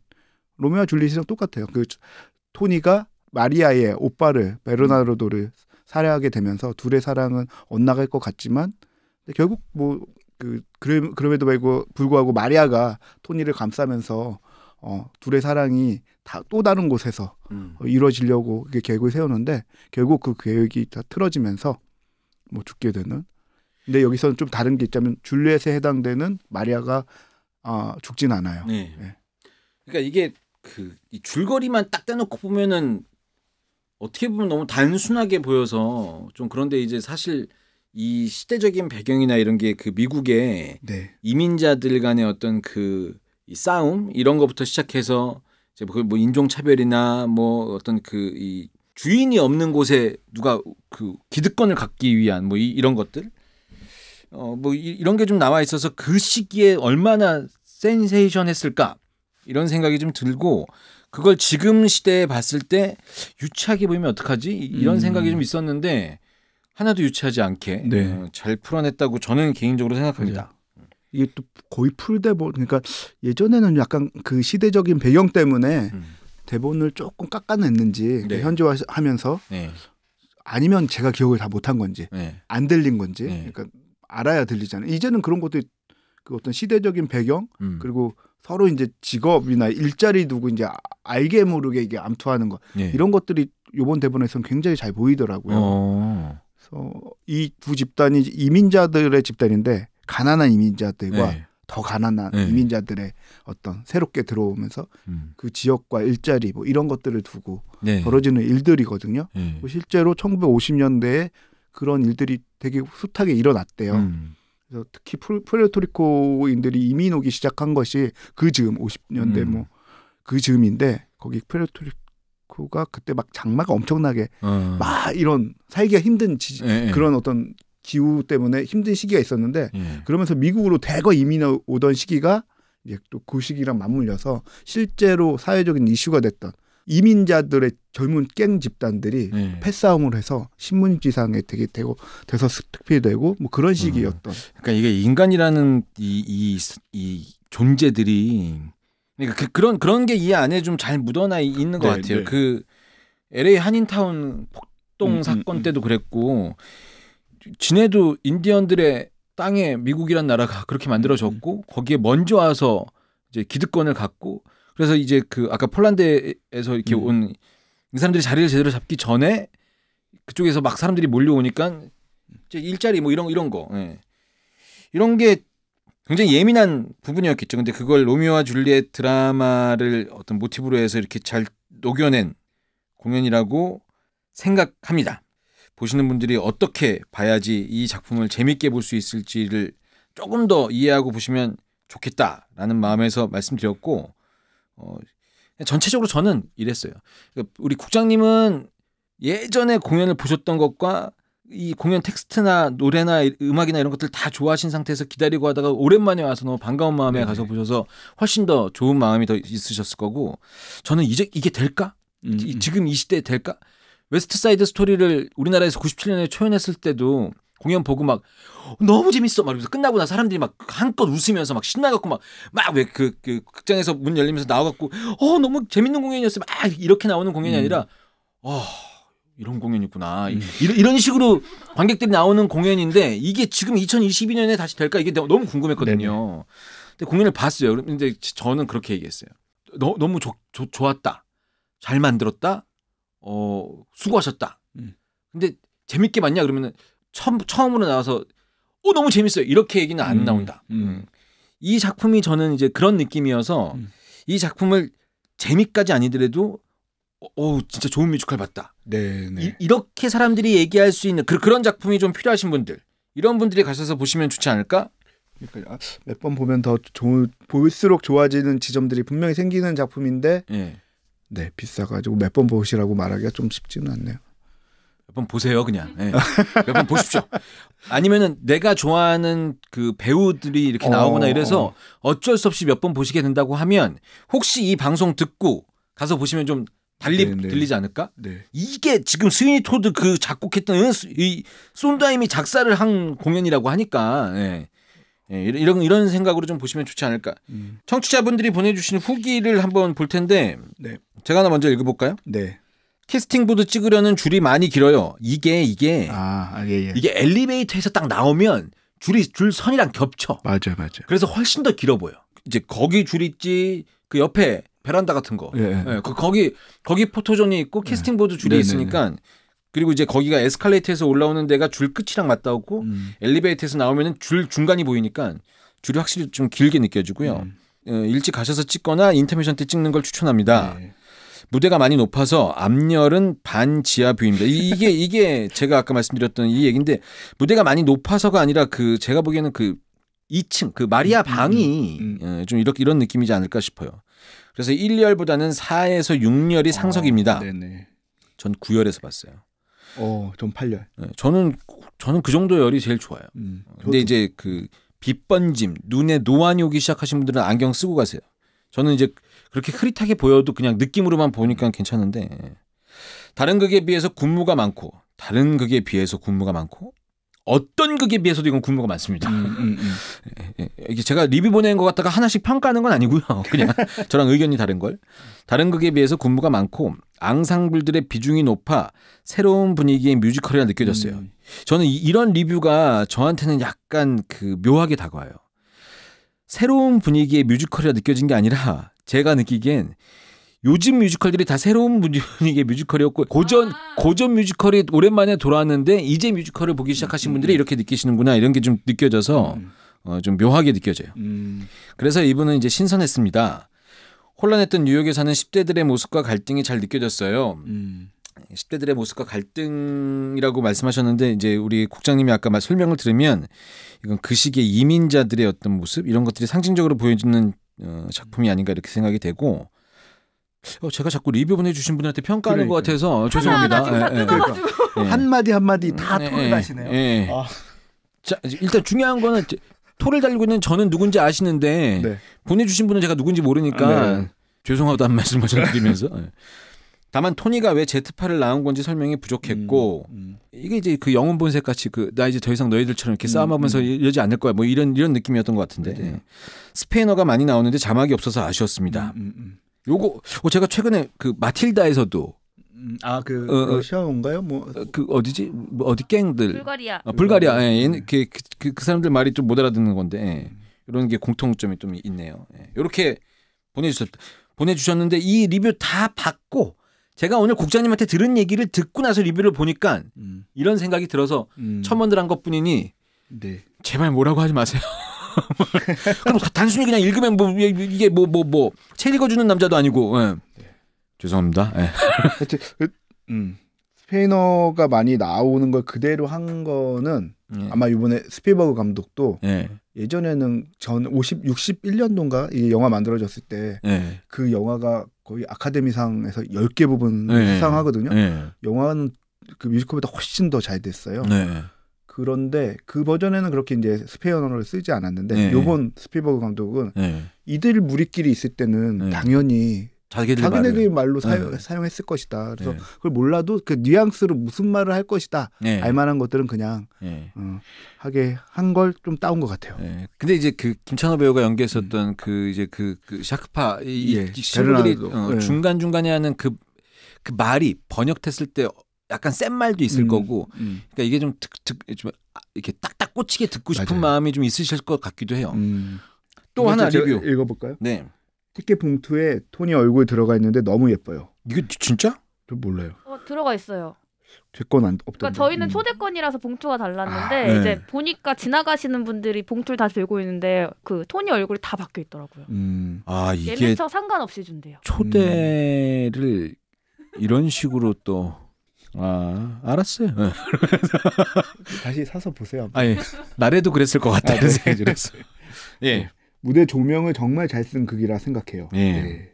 로미오와 줄리엣이랑 똑같아요. 그 토니가 마리아의 오빠를 베르나르도를 살해하게 되면서 둘의 사랑은 엇나갈 것 같지만 근데 결국 뭐 그 그럼에도 불구하고 마리아가 토니를 감싸면서 어, 둘의 사랑이 다, 또 다른 곳에서 음. 어, 이루어지려고 이게 계획을 세우는데 결국 그 계획이 다 틀어지면서 뭐 죽게 되는. 근데 여기서는 좀 다른 게 있다면 줄리엣에 해당되는 마리아가 아, 어, 죽진 않아요. 네. 네. 그러니까 이게 그이 줄거리만 딱 떼놓고 보면은 어떻게 보면 너무 단순하게 보여서 좀 그런데 이제 사실 이 시대적인 배경이나 이런 게 그 미국의 네. 이민자들 간의 어떤 그 싸움 이런 것부터 시작해서 이제 뭐 그 인종 차별이나 뭐 어떤 그 이 주인이 없는 곳에 누가 그 기득권을 갖기 위한 뭐 이, 이런 것들 어 뭐 이런 게 좀 나와 있어서 그 시기에 얼마나 센세이션 했을까 이런 생각이 좀 들고 그걸 지금 시대에 봤을 때 유치하게 보이면 어떡하지 이런 음. 생각이 좀 있었는데 하나도 유치하지 않게 네. 어, 잘 풀어냈다고 저는 개인적으로 생각합니다. 네. 이게 또 거의 풀대본 그러니까 예전에는 약간 그 시대적인 배경 때문에 음. 대본을 조금 깎아냈는지 네. 현지화하면서 네. 아니면 제가 기억을 다 못한 건지 네. 안 들린 건지 네. 그러니까 알아야 들리잖아요. 이제는 그런 것도 그 어떤 시대적인 배경 음. 그리고 서로 이제 직업이나 일자리 누구 이제 알게 모르게 이게 암투하는 거 이런 것들이 요번 대본에서는 굉장히 잘 보이더라고요. 어. 어, 이 두 집단이 이민자들의 집단인데 가난한 이민자들과 네. 더 가난한 네. 이민자들의 어떤 새롭게 들어오면서 음. 그 지역과 일자리 뭐 이런 것들을 두고 네. 벌어지는 일들이거든요. 네. 뭐 실제로 1950년대에 그런 일들이 되게 숱하게 일어났대요. 음. 그래서 특히 프레토리코인들이 이민 오기 시작한 것이 그 즈음 50년대 음. 뭐그 즈음인데 거기 프레토리 코 마르코가 그때 막 장마가 엄청나게 어. 막 이런 살기가 힘든 지, 예, 예. 그런 어떤 기후 때문에 힘든 시기가 있었는데 예. 그러면서 미국으로 대거 이민 오던 시기가 이제 또 그 시기랑 맞물려서 실제로 사회적인 이슈가 됐던 이민자들의 젊은 깽 집단들이 네. 패싸움을 해서 신문지상에 되게 되고 돼서 특필되고 뭐 그런 어. 시기였던 음. 그러니까 이게 인간이라는 이, 이, 이 존재들이 그러니까 그, 런 그런 게 이 안에 좀 잘 묻어나 있는 것 네, 같아요. 네. 그 LA 한인타운 폭동 음, 음, 사건 음, 때도 그랬고 지네도 인디언들의 땅에 미국이란 나라가 그렇게 만들어졌고 음, 음. 거기에 먼저 와서 이제 기득권을 갖고 그래서 이제 그 아까 폴란드에서 이렇게 음. 온이 사람들이 자리를 제대로 잡기 전에 그쪽에서 막 사람들이 몰려오니까 이제 일자리 뭐 이런 이런 거 예. 이런 게 굉장히 예민한 부분이었겠죠. 근데 그걸 로미오와 줄리엣 드라마를 어떤 모티브로 해서 이렇게 잘 녹여낸 공연이라고 생각합니다. 보시는 분들이 어떻게 봐야지 이 작품을 재밌게 볼 수 있을지를 조금 더 이해하고 보시면 좋겠다라는 마음에서 말씀드렸고 어, 전체적으로 저는 이랬어요. 그러니까 우리 국장님은 예전에 공연을 보셨던 것과 이 공연 텍스트나 노래나 음악이나 이런 것들 다 좋아하신 상태에서 기다리고 하다가 오랜만에 와서 너무 반가운 마음에 네 가서 보셔서 훨씬 더 좋은 마음이 더 있으셨을 거고 저는 이제 이게 될까? 음, 음. 지금 이 시대에 될까? 웨스트 사이드 스토리를 우리나라에서 97년에 초연했을 때도 공연 보고 막 너무 재밌어 막이러면서 끝나고 나 사람들이 막 한껏 웃으면서 막 신나갖고 막 막 왜 그 그 극장에서 문 열리면서 나와갖고 어 너무 재밌는 공연이었어 막 이렇게 나오는 공연이 음. 아니라 어 이런 공연이구나. 음. 이런, 식으로 관객들이 나오는 공연인데 이게 지금 2022년에 다시 될까 이게 너무 궁금했거든요. 근데 공연을 봤어요. 그런데 저는 그렇게 얘기했어요. 너, 너무 조, 조, 좋았다. 잘 만들었다. 어, 수고하셨다. 음. 근데 재밌게 봤냐 그러면은 처음 처음으로 나와서 어 너무 재밌어요. 이렇게 얘기는 안 음. 나온다. 음. 음. 이 작품이 저는 이제 그런 느낌이어서 음. 이 작품을 재미까지 아니더라도 오 어, 진짜 좋은 뮤지컬 봤다. 네. 네. 이, 렇게 사람들이 얘기할 수 있는 그, 런 작품이 좀 필요하신 분들 이런 분들이 가셔서 보시면 좋지 않을까? 아, 몇번 보면 더 좋을 볼수록 좋아지는 지점들이 분명히 생기는 작품인데 네, 네 비싸가지고 몇 번 보시라고 말하기가 좀 쉽지는 않네요. 몇 번 보세요 그냥 네. 예. 몇번 보십시오. 아니면은 내가 좋아하는 그 배우들이 이렇게 나오거나 어, 이래서 어. 어쩔 수 없이 몇 번 보시게 된다고 하면 혹시 이 방송 듣고 가서 보시면 좀 달리 네네. 네. 들리지 않을까? 네. 이게 지금 스위니 토드 그 작곡했던 이 손다임이 작사를 한 공연이라고 하니까 예. 네. 이런 이런 생각으로 좀 보시면 좋지 않을까. 음. 청취자분들이 보내주신 후기를 한번 볼 텐데 네. 제가 하나 먼저 읽어볼까요? 네. 캐스팅 보드 찍으려는 줄이 많이 길어요. 이게 이게 아, 아, 예, 예. 이게 엘리베이터에서 딱 나오면 줄이 줄 선이랑 겹쳐. 맞아 맞아. 그래서 훨씬 더 길어 보여. 이제 거기 줄 있지 그 옆에 베란다 같은 거. 예. 예. 그, 거기 거기 포토존이 있고 예. 캐스팅 보드 줄이 있으니까 그리고 이제 거기가 에스컬레이터에서 올라오는 데가 줄 끝이랑 맞닿고 음. 엘리베이터에서 나오면은 줄 중간이 보이니까 줄이 확실히 좀 길게 느껴지고요. 음. 예, 일찍 가셔서 찍거나 인터미션 때 찍는 걸 추천합니다. 네. 무대가 많이 높아서 앞렬은반 지하 뷰입니다. 이게 이게 제가 아까 말씀드렸던 이얘긴데 무대가 많이 높아서가 아니라 그 제가 보기에는 그 2층 그 마리아 음, 음, 방이 음, 음. 좀 이렇게 이런 느낌이지 않을까 싶어요. 그래서 1, 열보다는 4에서 6열이 아, 상석입니다. 아, 네네. 전 9열에서 봤어요. 어, 전 8열. 네, 저는 저는 그 정도 열이 제일 좋아요. 음, 어, 근데 이제 그 빛번짐, 눈에 노안이 오기 시작하신 분들은 안경 쓰고 가세요. 저는 이제 그렇게 흐릿하게 보여도 그냥 느낌으로만 보니까 괜찮은데 예. 다른 극에 비해서 군무가 많고 다른 극에 비해서 군무가 많고 어떤 극에 비해서도 이건 군무가 많습니다. 음, 음, 음. 예, 예. 제가 리뷰 보낸 것 같다가 하나씩 평가하는 건 아니고요. 그냥 저랑 의견이 다른 걸. 다른 극에 비해서 군무가 많고 앙상블들의 비중이 높아 새로운 분위기의 뮤지컬이라 느껴졌어요. 음. 저는 이런 리뷰가 저한테는 약간 그 묘하게 다가와요. 새로운 분위기의 뮤지컬이라 느껴진 게 아니라 제가 느끼기엔 요즘 뮤지컬들이 다 새로운 분위기의 뮤지컬이었고 고전 아~ 고전 뮤지컬이 오랜만에 돌아왔는데 이제 뮤지컬을 보기 시작하신 음. 분들이 이렇게 느끼시는구나 이런 게 좀 느껴져서 음. 어, 좀 묘하게 느껴져요. 음. 그래서 이분은 이제 신선했습니다. 혼란했던 뉴욕에 사는 10대들의 모습과 갈등이 잘 느껴졌어요. 10대들의 음. 모습과 갈등이라고 말씀하셨는데 이제 우리 국장님이 아까 말 설명을 들으면 이건 그시기에 이민자들의 어떤 모습 이런 것들이 상징적으로 보여지는 어, 작품이 아닌가 이렇게 생각이 되고 어, 제가 자꾸 리뷰 보내주신 분한테 평가하는 그러것 같아서 죄송합니다. 하나, 하나, 예, 예, 그러니까. 예. 한 마디 한 마디 다 네, 토를 다시네요. 예. 예. 아. 자 일단 중요한 거는 토를 달리고 있는 저는 누군지 아시는데 네. 보내주신 분은 제가 누군지 모르니까 네. 죄송하다는 말씀을 좀 드리면서 다만 토니가 왜 제트파를 낳은 건지 설명이 부족했고 음, 음. 이게 이제 그 영혼 본색 같이 그 나 이제 더 이상 너희들처럼 이렇게 음, 싸움하면서 음, 이러지 않을 거야 뭐 이런 이런 느낌이었던 것 같은데 네. 스페인어가 많이 나오는데 자막이 없어서 아쉬웠습니다. 음, 요거 어, 제가 최근에 그 마틸다에서도 음, 아그 어, 어, 러시아인가요? 뭐그 어, 어디지? 뭐 어디 갱들 불가리아 아, 불가리아 음. 예. 그, 그, 그, 그, 사람들 말이 좀 못 알아듣는 건데 예. 음. 이런 게 공통점이 좀 있네요. 예. 이렇게 보내주셨 보내주셨는데 이 리뷰 다 받고 제가 오늘 국장님한테 들은 얘기를 듣고 나서 리뷰를 보니까 음. 이런 생각이 들어서 음. 첨언들 한 것뿐이니 네. 제발 뭐라고 하지 마세요. 그럼 단순히 그냥 읽으면 뭐 이게 뭐 뭐 뭐 책 읽어주는 남자도 아니고. 예. 예. 죄송합니다. 예. 하여튼 그, 음. 스페인어가 많이 나오는 걸 그대로 한 거는 예. 아마 이번에 스피버그 감독도 예. 예전에는 전 50, 61년도인가 이 영화 만들어졌을 때그 예. 영화가 거의 아카데미상에서 10개 부분 수상하거든요. 예. 영화는 그 뮤지컬보다 훨씬 더 잘 됐어요. 그런데 그 버전에는 그렇게 이제 스페어 언어를 쓰지 않았는데 네. 요번 스피버그 감독은 네. 이들 무리끼리 있을 때는 네. 당연히 자기들 자기네들 말로 사용, 네. 사용했을 것이다. 그래서 네. 그걸 몰라도 그 뉘앙스로 무슨 말을 할 것이다. 네. 알만한 것들은 그냥 어, 하게 한 걸 좀 따온 것 같아요. 근데 이제 그 김찬호 배우가 연기했었던 음. 그 이제 그, 그 샤크파 이, 예. 이 친구들이 어, 예. 중간 중간에 하는 그그 그 말이 번역됐을 때 약간 센 말도 있을 음, 거고 음. 그러니까 이게 좀, 특, 특, 좀 이렇게 딱딱 꽂히게 듣고 싶은 맞아요. 마음이 좀 있으실 것 같기도 해요. 음. 또 하나 리뷰 읽어볼까요? 네. 티켓 봉투에 토니 얼굴 들어가 있는데 너무 예뻐요. 이거 진짜? 저 몰라요. 어, 들어가 있어요. 제건 없던데. 그러니까 저희는 음. 초대권이라서 봉투가 달랐는데 아, 네. 이제 보니까 지나가시는 분들이 봉투를 다 들고 있는데 그 토니 얼굴이 다 바뀌어 있더라고요. 음. 아 이게 예매처 상관없이 준대요. 초대를 이런 식으로 또아 알았어요. 네. 다시 사서 보세요. 아니 나래도 그랬을 것 같다는 아, 생각이 들었어요. 네. 예. 네. 무대 조명을 정말 잘 쓴 극이라 생각해요. 예. 예.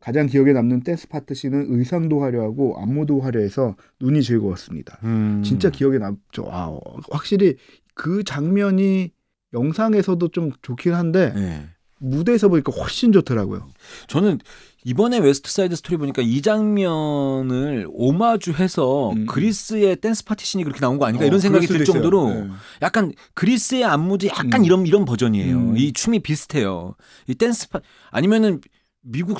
가장 기억에 남는 댄스 파트 씬은 의상도 화려하고 안무도 화려해서 눈이 즐거웠습니다. 음. 진짜 기억에 남죠. 아, 확실히 그 장면이 영상에서도 좀 좋긴 한데 예. 무대에서 보니까 훨씬 좋더라고요. 저는 이번에 웨스트사이드 스토리 보니까 이 장면을 오마주해서 음. 그리스의 댄스 파티신이 그렇게 나온 거 아닌가 어, 이런 생각이 들 정도로 네. 약간 그리스의 안무도 약간 음. 이런 이런 버전이에요. 음. 이 춤이 비슷해요. 이 댄스 파 아니면은 미국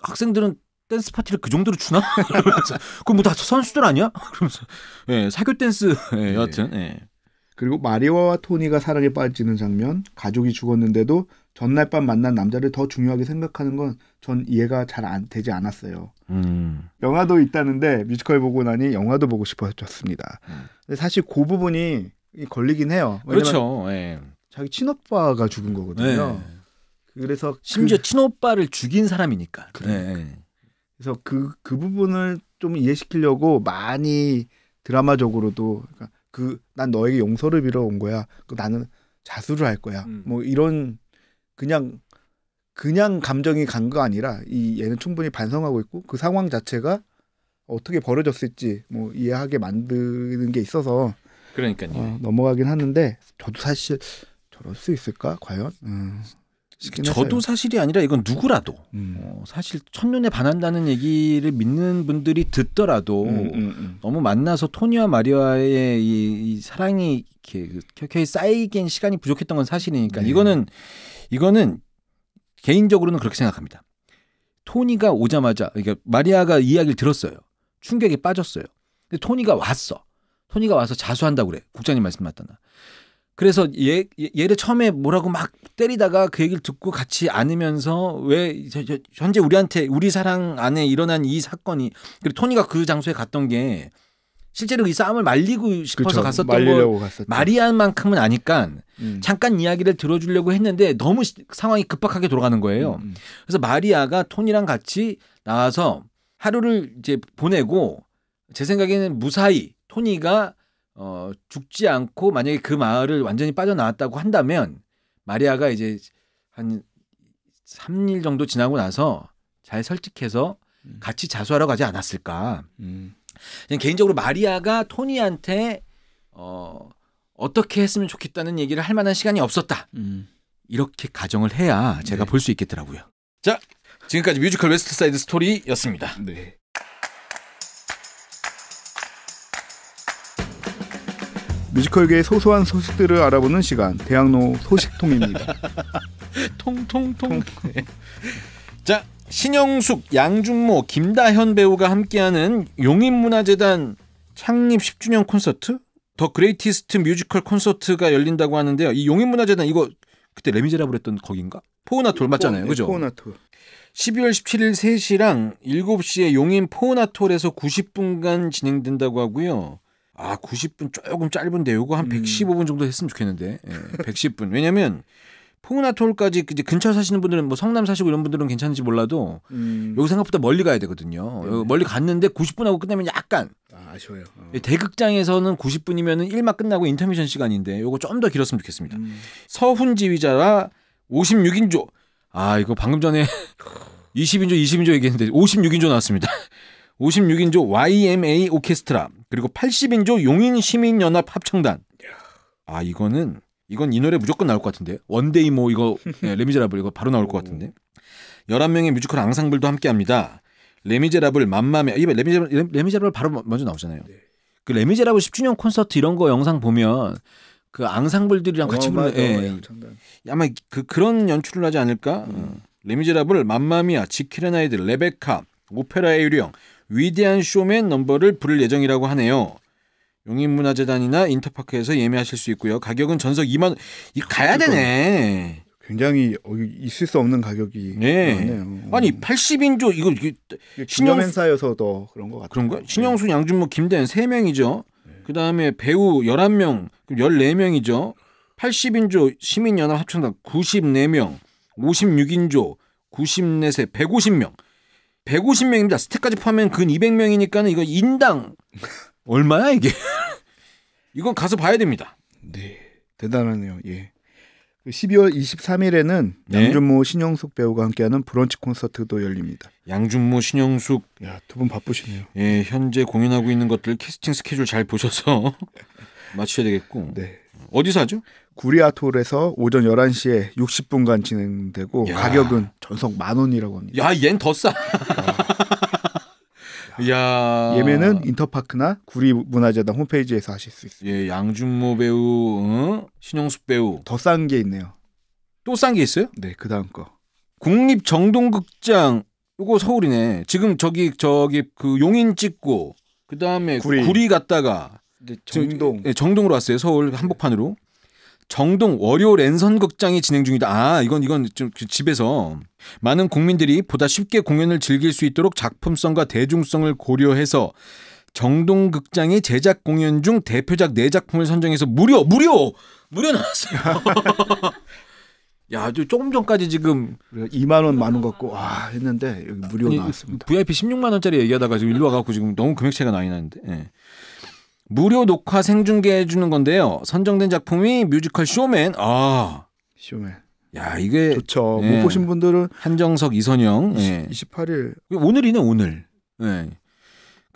학생들은 댄스 파티를 그 정도로 추나? 그럼 뭐 다 선수들 아니야? 그러면서 예, 사교 댄스 예, 네. 여하튼 예. 그리고 마리오와 토니가 사랑에 빠지는 장면, 가족이 죽었는데도 전날 밤 만난 남자를 더 중요하게 생각하는 건 전 이해가 잘 안 되지 않았어요. 음. 영화도 있다는데 뮤지컬 보고 나니 영화도 보고 싶어졌습니다. 음. 근데 사실 그 부분이 걸리긴 해요. 그렇죠. 예. 자기 친오빠가 죽은 거거든요. 예. 그래서 그 심지어 그, 친오빠를 죽인 사람이니까. 그래. 그러니까. 예. 네. 그래서 그, 그 부분을 좀 이해시키려고 많이 드라마적으로도 그니까 그 난 너에게 용서를 빌어 온 거야. 그 나는 자수를 할 거야. 음. 뭐 이런 그냥 그냥 감정이 간 거 아니라 이 얘는 충분히 반성하고 있고 그 상황 자체가 어떻게 벌어졌을지 뭐 이해하게 만드는 게 있어서 그러니까요. 어, 넘어가긴 하는데 저도 사실 저럴 수 있을까 과연? 음, 저도 사실이 아니라 이건 누구라도 음. 어, 사실 첫눈에 반한다는 얘기를 믿는 분들이 듣더라도 음, 음, 음, 너무 만나서 토니와 마리아의 이, 이 사랑이 이렇게 켜켜이 쌓이기엔 시간이 부족했던 건 사실이니까 네. 이거는 이거는 개인적으로는 그렇게 생각합니다. 토니가 오자마자 그러니까 마리아가 이야기를 들었어요. 충격에 빠졌어요. 근데 토니가 왔어. 토니가 와서 자수한다고 그래. 국장님 말씀 맞다나. 그래서 얘, 얘를 처음에 뭐라고 막 때리다가 그 얘기를 듣고 같이 안으면서 왜 현재 우리한테 우리 사랑 안에 일어난 이 사건이 그리고 토니가 그 장소에 갔던 게 실제로 이 싸움을 말리고 싶어서 그렇죠. 갔었던 말리려고 갔었죠. 마리안만큼은 아니까 음. 잠깐 이야기를 들어주려고 했는데 너무 상황이 급박하게 돌아가는 거예요. 음, 음. 그래서 마리아가 톤이랑 같이 나와서 하루를 이제 보내고 제 생각에는 무사히 톤이가 어, 죽지 않고 만약에 그 마을을 완전히 빠져나왔다고 한다면 마리아가 이제 한 3일 정도 지나고 나서 잘 설득해서 음. 같이 자수하러 가지 않았을까. 음. 개인적으로 마리아가 토니한테 어, 어떻게 했으면 좋겠다는 얘기를 할 만한 시간이 없었다. 음. 이렇게 가정을 해야 제가 네. 볼수 있겠더라고요. 자, 지금까지 뮤지컬 웨스트 사이드 스토리였습니다. 네. 뮤지컬계의 소소한 소식들을 알아보는 시간 대학로 소식통입니다. 통통통. 통. 네. 자, 신영숙, 양준모, 김다현 배우가 함께하는 용인문화재단 창립 10주년 콘서트 더 그레이티스트 뮤지컬 콘서트가 열린다고 하는데요. 이 용인문화재단 이거 그때 레미제라블 했던 거긴가? 포우나톨 맞잖아요. 그죠? 포우나톨. 12월 17일 3시랑 7시에 용인 포우나톨에서 90분간 진행된다고 하고요. 아, 90분 조금 짧은데 요거 한 115분 음. 정도 했으면 좋겠는데. 예, 110분. 왜냐면 포근아톨까지 이제 근처 사시는 분들은 뭐 성남 사시고 이런 분들은 괜찮은지 몰라도 음. 여기 생각보다 멀리 가야 되거든요. 네, 네. 멀리 갔는데 90분 하고 끝나면 약간 아, 쉬워요 어. 대극장에서는 9 0분이면 1막 끝나고 인터미션 시간인데 이거좀 더 길었으면 좋겠습니다. 음. 서훈 지휘자라 56인조. 아, 이거 방금 전에 20인조 20인조 얘기했는데 56인조 나왔습니다. 56인조 YMA 오케스트라 그리고 80인조 용인 시민연합 합창단. 아, 이거는 이건 이 노래 무조건 나올 것 같은데. 원데이 모 이거 네, 레미제라블 이거 바로 나올 것 같은데. 11명의 뮤지컬 앙상블도 함께합니다. 레미제라블 맘마메 레미제라블, 레미제라블 바로 먼저 나오잖아요. 네. 그 레미제라블 10주년 콘서트 이런 거 영상 보면 그 앙상블들이랑 같이 어, 부르는 맞아, 예. 예. 아마 그 그런 연출을 하지 않을까? 음. 음. 레미제라블 맘마미아 지키레나이드 레베카 오페라의 유령 위대한 쇼맨 넘버를 부를 예정이라고 하네요. 용인문화재단이나 인터파크에서 예매하실 수 있고요. 가격은 전석 2만 이 가야 되네. 굉장히 있을 수 없는 가격이 네. 많네요. 음. 아니 80인조 이거, 이게 신영 행사여서 도 그런 것 같아요. 그런가? 신영수, 네. 양준모, 김대현 세명이죠 네. 그다음에 배우 11명, 그럼 14명이죠. 80인조 시민연합 합창단 94명, 56인조 94세 150명. 150명입니다. 스태까지 포함하면 근 200명이니까는 이거 인당 얼마야 이게? 이건 가서 봐야 됩니다. 네. 대단하네요. 예. 12월 그 23일에는 네. 양준모 신영숙 배우가 함께하는 브런치 콘서트도 열립니다. 양준모 신영숙 야두 분 바쁘시네요. 예, 현재 공연하고 있는 것들 캐스팅 스케줄 잘 보셔서 마치셔야 되겠고. 네. 어디서 하죠? 구리아톨에서 오전 11시에 60분간 진행되고 야. 가격은 전석 만 원이라고 합니다. 야, 얜더 싸. 아. 있습니다. 이야. 예매는 인터파크나 구리문화재단 홈페이지에서 하실 수 있습니다. 예, 양준모 배우, 응? 신영숙 배우. 더 싼 게 있네요. 또 싼 게 있어요? 네, 그 다음 거. 국립 정동극장 요거 서울이네. 지금 저기 저기 그 용인 찍고 그 다음에 구리. 구리 갔다가 정동. 네, 정동으로 왔어요. 서울 한복판으로. 정동 월요 랜선 극장이 진행 중이다. 아, 이건 이건 좀 그 집에서 많은 국민들이 보다 쉽게 공연을 즐길 수 있도록 작품성과 대중성을 고려해서 정동 극장이 제작 공연 중 대표작 네 작품을 선정해서 무료무료무료 나왔어요. 야, 저 조금 전까지 지금 2만 원 많은 갖고 와 했는데 여기 무료 아니, 나왔습니다. VIP 16만 원짜리 얘기하다가 지금 일로 와갖고 지금 너무 금액 차이가 많이 나는데. 예. 무료 녹화 생중계해 주는 건데요. 선정된 작품이 뮤지컬 쇼맨. 아. 쇼맨. 야, 이게 좋죠. 예. 못 보신 분들은 한정석 이선영 20, 예. 28일 오늘이네, 오늘. 예.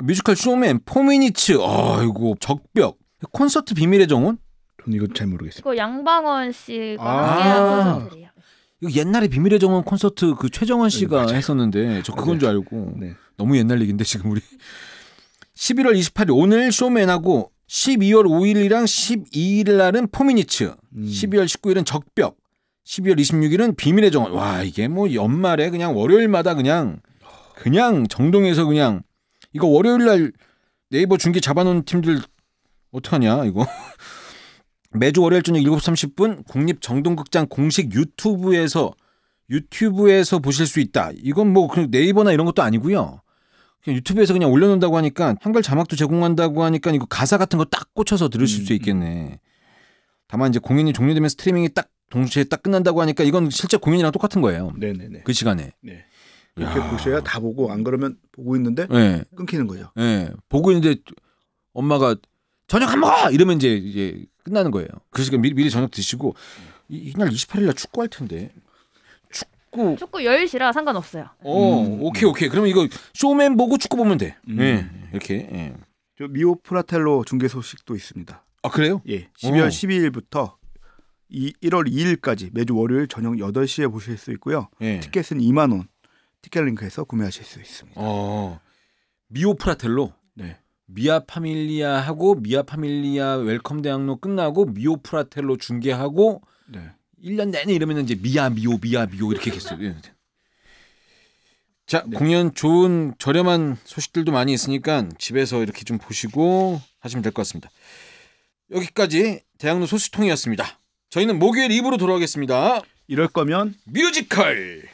뮤지컬 쇼맨 포미니츠. 아이고, 적벽. 콘서트 비밀의 정원? 전 이거 잘 모르겠어요. 그 양방원 씨가 아~ 이거 옛날에 비밀의 정원 콘서트 그 최정원 씨가 네, 했었는데 저 그건 네. 줄 알고 네. 너무 옛날 얘기인데 지금 우리 11월 28일 오늘 쇼맨하고 12월 5일이랑 12일 날은 포미니츠, 음. 12월 19일은 적벽, 12월 26일은 비밀의 정원. 와 이게 뭐 연말에 그냥 월요일마다 그냥 그냥 정동에서 그냥 이거 월요일 날 네이버 중계 잡아놓은 팀들 어떡하냐 이거 매주 월요일 저녁 7시 30분 국립 정동극장 공식 유튜브에서 유튜브에서 보실 수 있다. 이건 뭐 네이버나 이런 것도 아니고요. 유튜브에서 그냥 올려놓는다고 하니까 한글 자막도 제공한다고 하니까 이거 가사 같은 거 딱 꽂혀서 들으실 음. 수 음. 있겠네. 다만 이제 공연이 종료되면 스트리밍이 딱 동시에 딱 끝난다고 하니까 이건 실제 공연이랑 똑같은 거예요. 네네네. 그 시간에. 네. 이렇게 보셔야 다 보고 안 그러면 보고 있는데 네. 끊기는 거죠. 네. 보고 있는데 엄마가 저녁 안 먹어 이러면 이제 이제 끝나는 거예요. 그러니 미리, 미리 저녁 드시고 이날 28일 날 축구할 텐데 축구. 축구 10시라 상관없어요. 어, 음. 오케이, 오케이. 그러면 이거 쇼맨 보고 축구 보면 돼. 음. 네, 이렇게. 네. 저 미오 프라텔로 중계 소식도 있습니다. 아, 그래요? 예. 12월 오. 어. 12일부터 이, 1월 2일까지 매주 월요일 저녁 8시에 보실 수 있고요. 예. 티켓은 2만 원. 티켓 링크에서 구매하실 수 있습니다. 어. 미오 프라텔로 네. 미아 파밀리아하고 미아 파밀리아 웰컴 대학로 끝나고 미오 프라텔로 중계하고 네. 1년 내내 이러면 이제 미아 미오 미아 미오 이렇게 계속. 예. 자 네. 공연 좋은 저렴한 소식들도 많이 있으니까 집에서 이렇게 좀 보시고 하시면 될 것 같습니다. 여기까지 대학로 소식통이었습니다. 저희는 목요일 2부로 돌아오겠습니다. 이럴 거면 뮤지컬.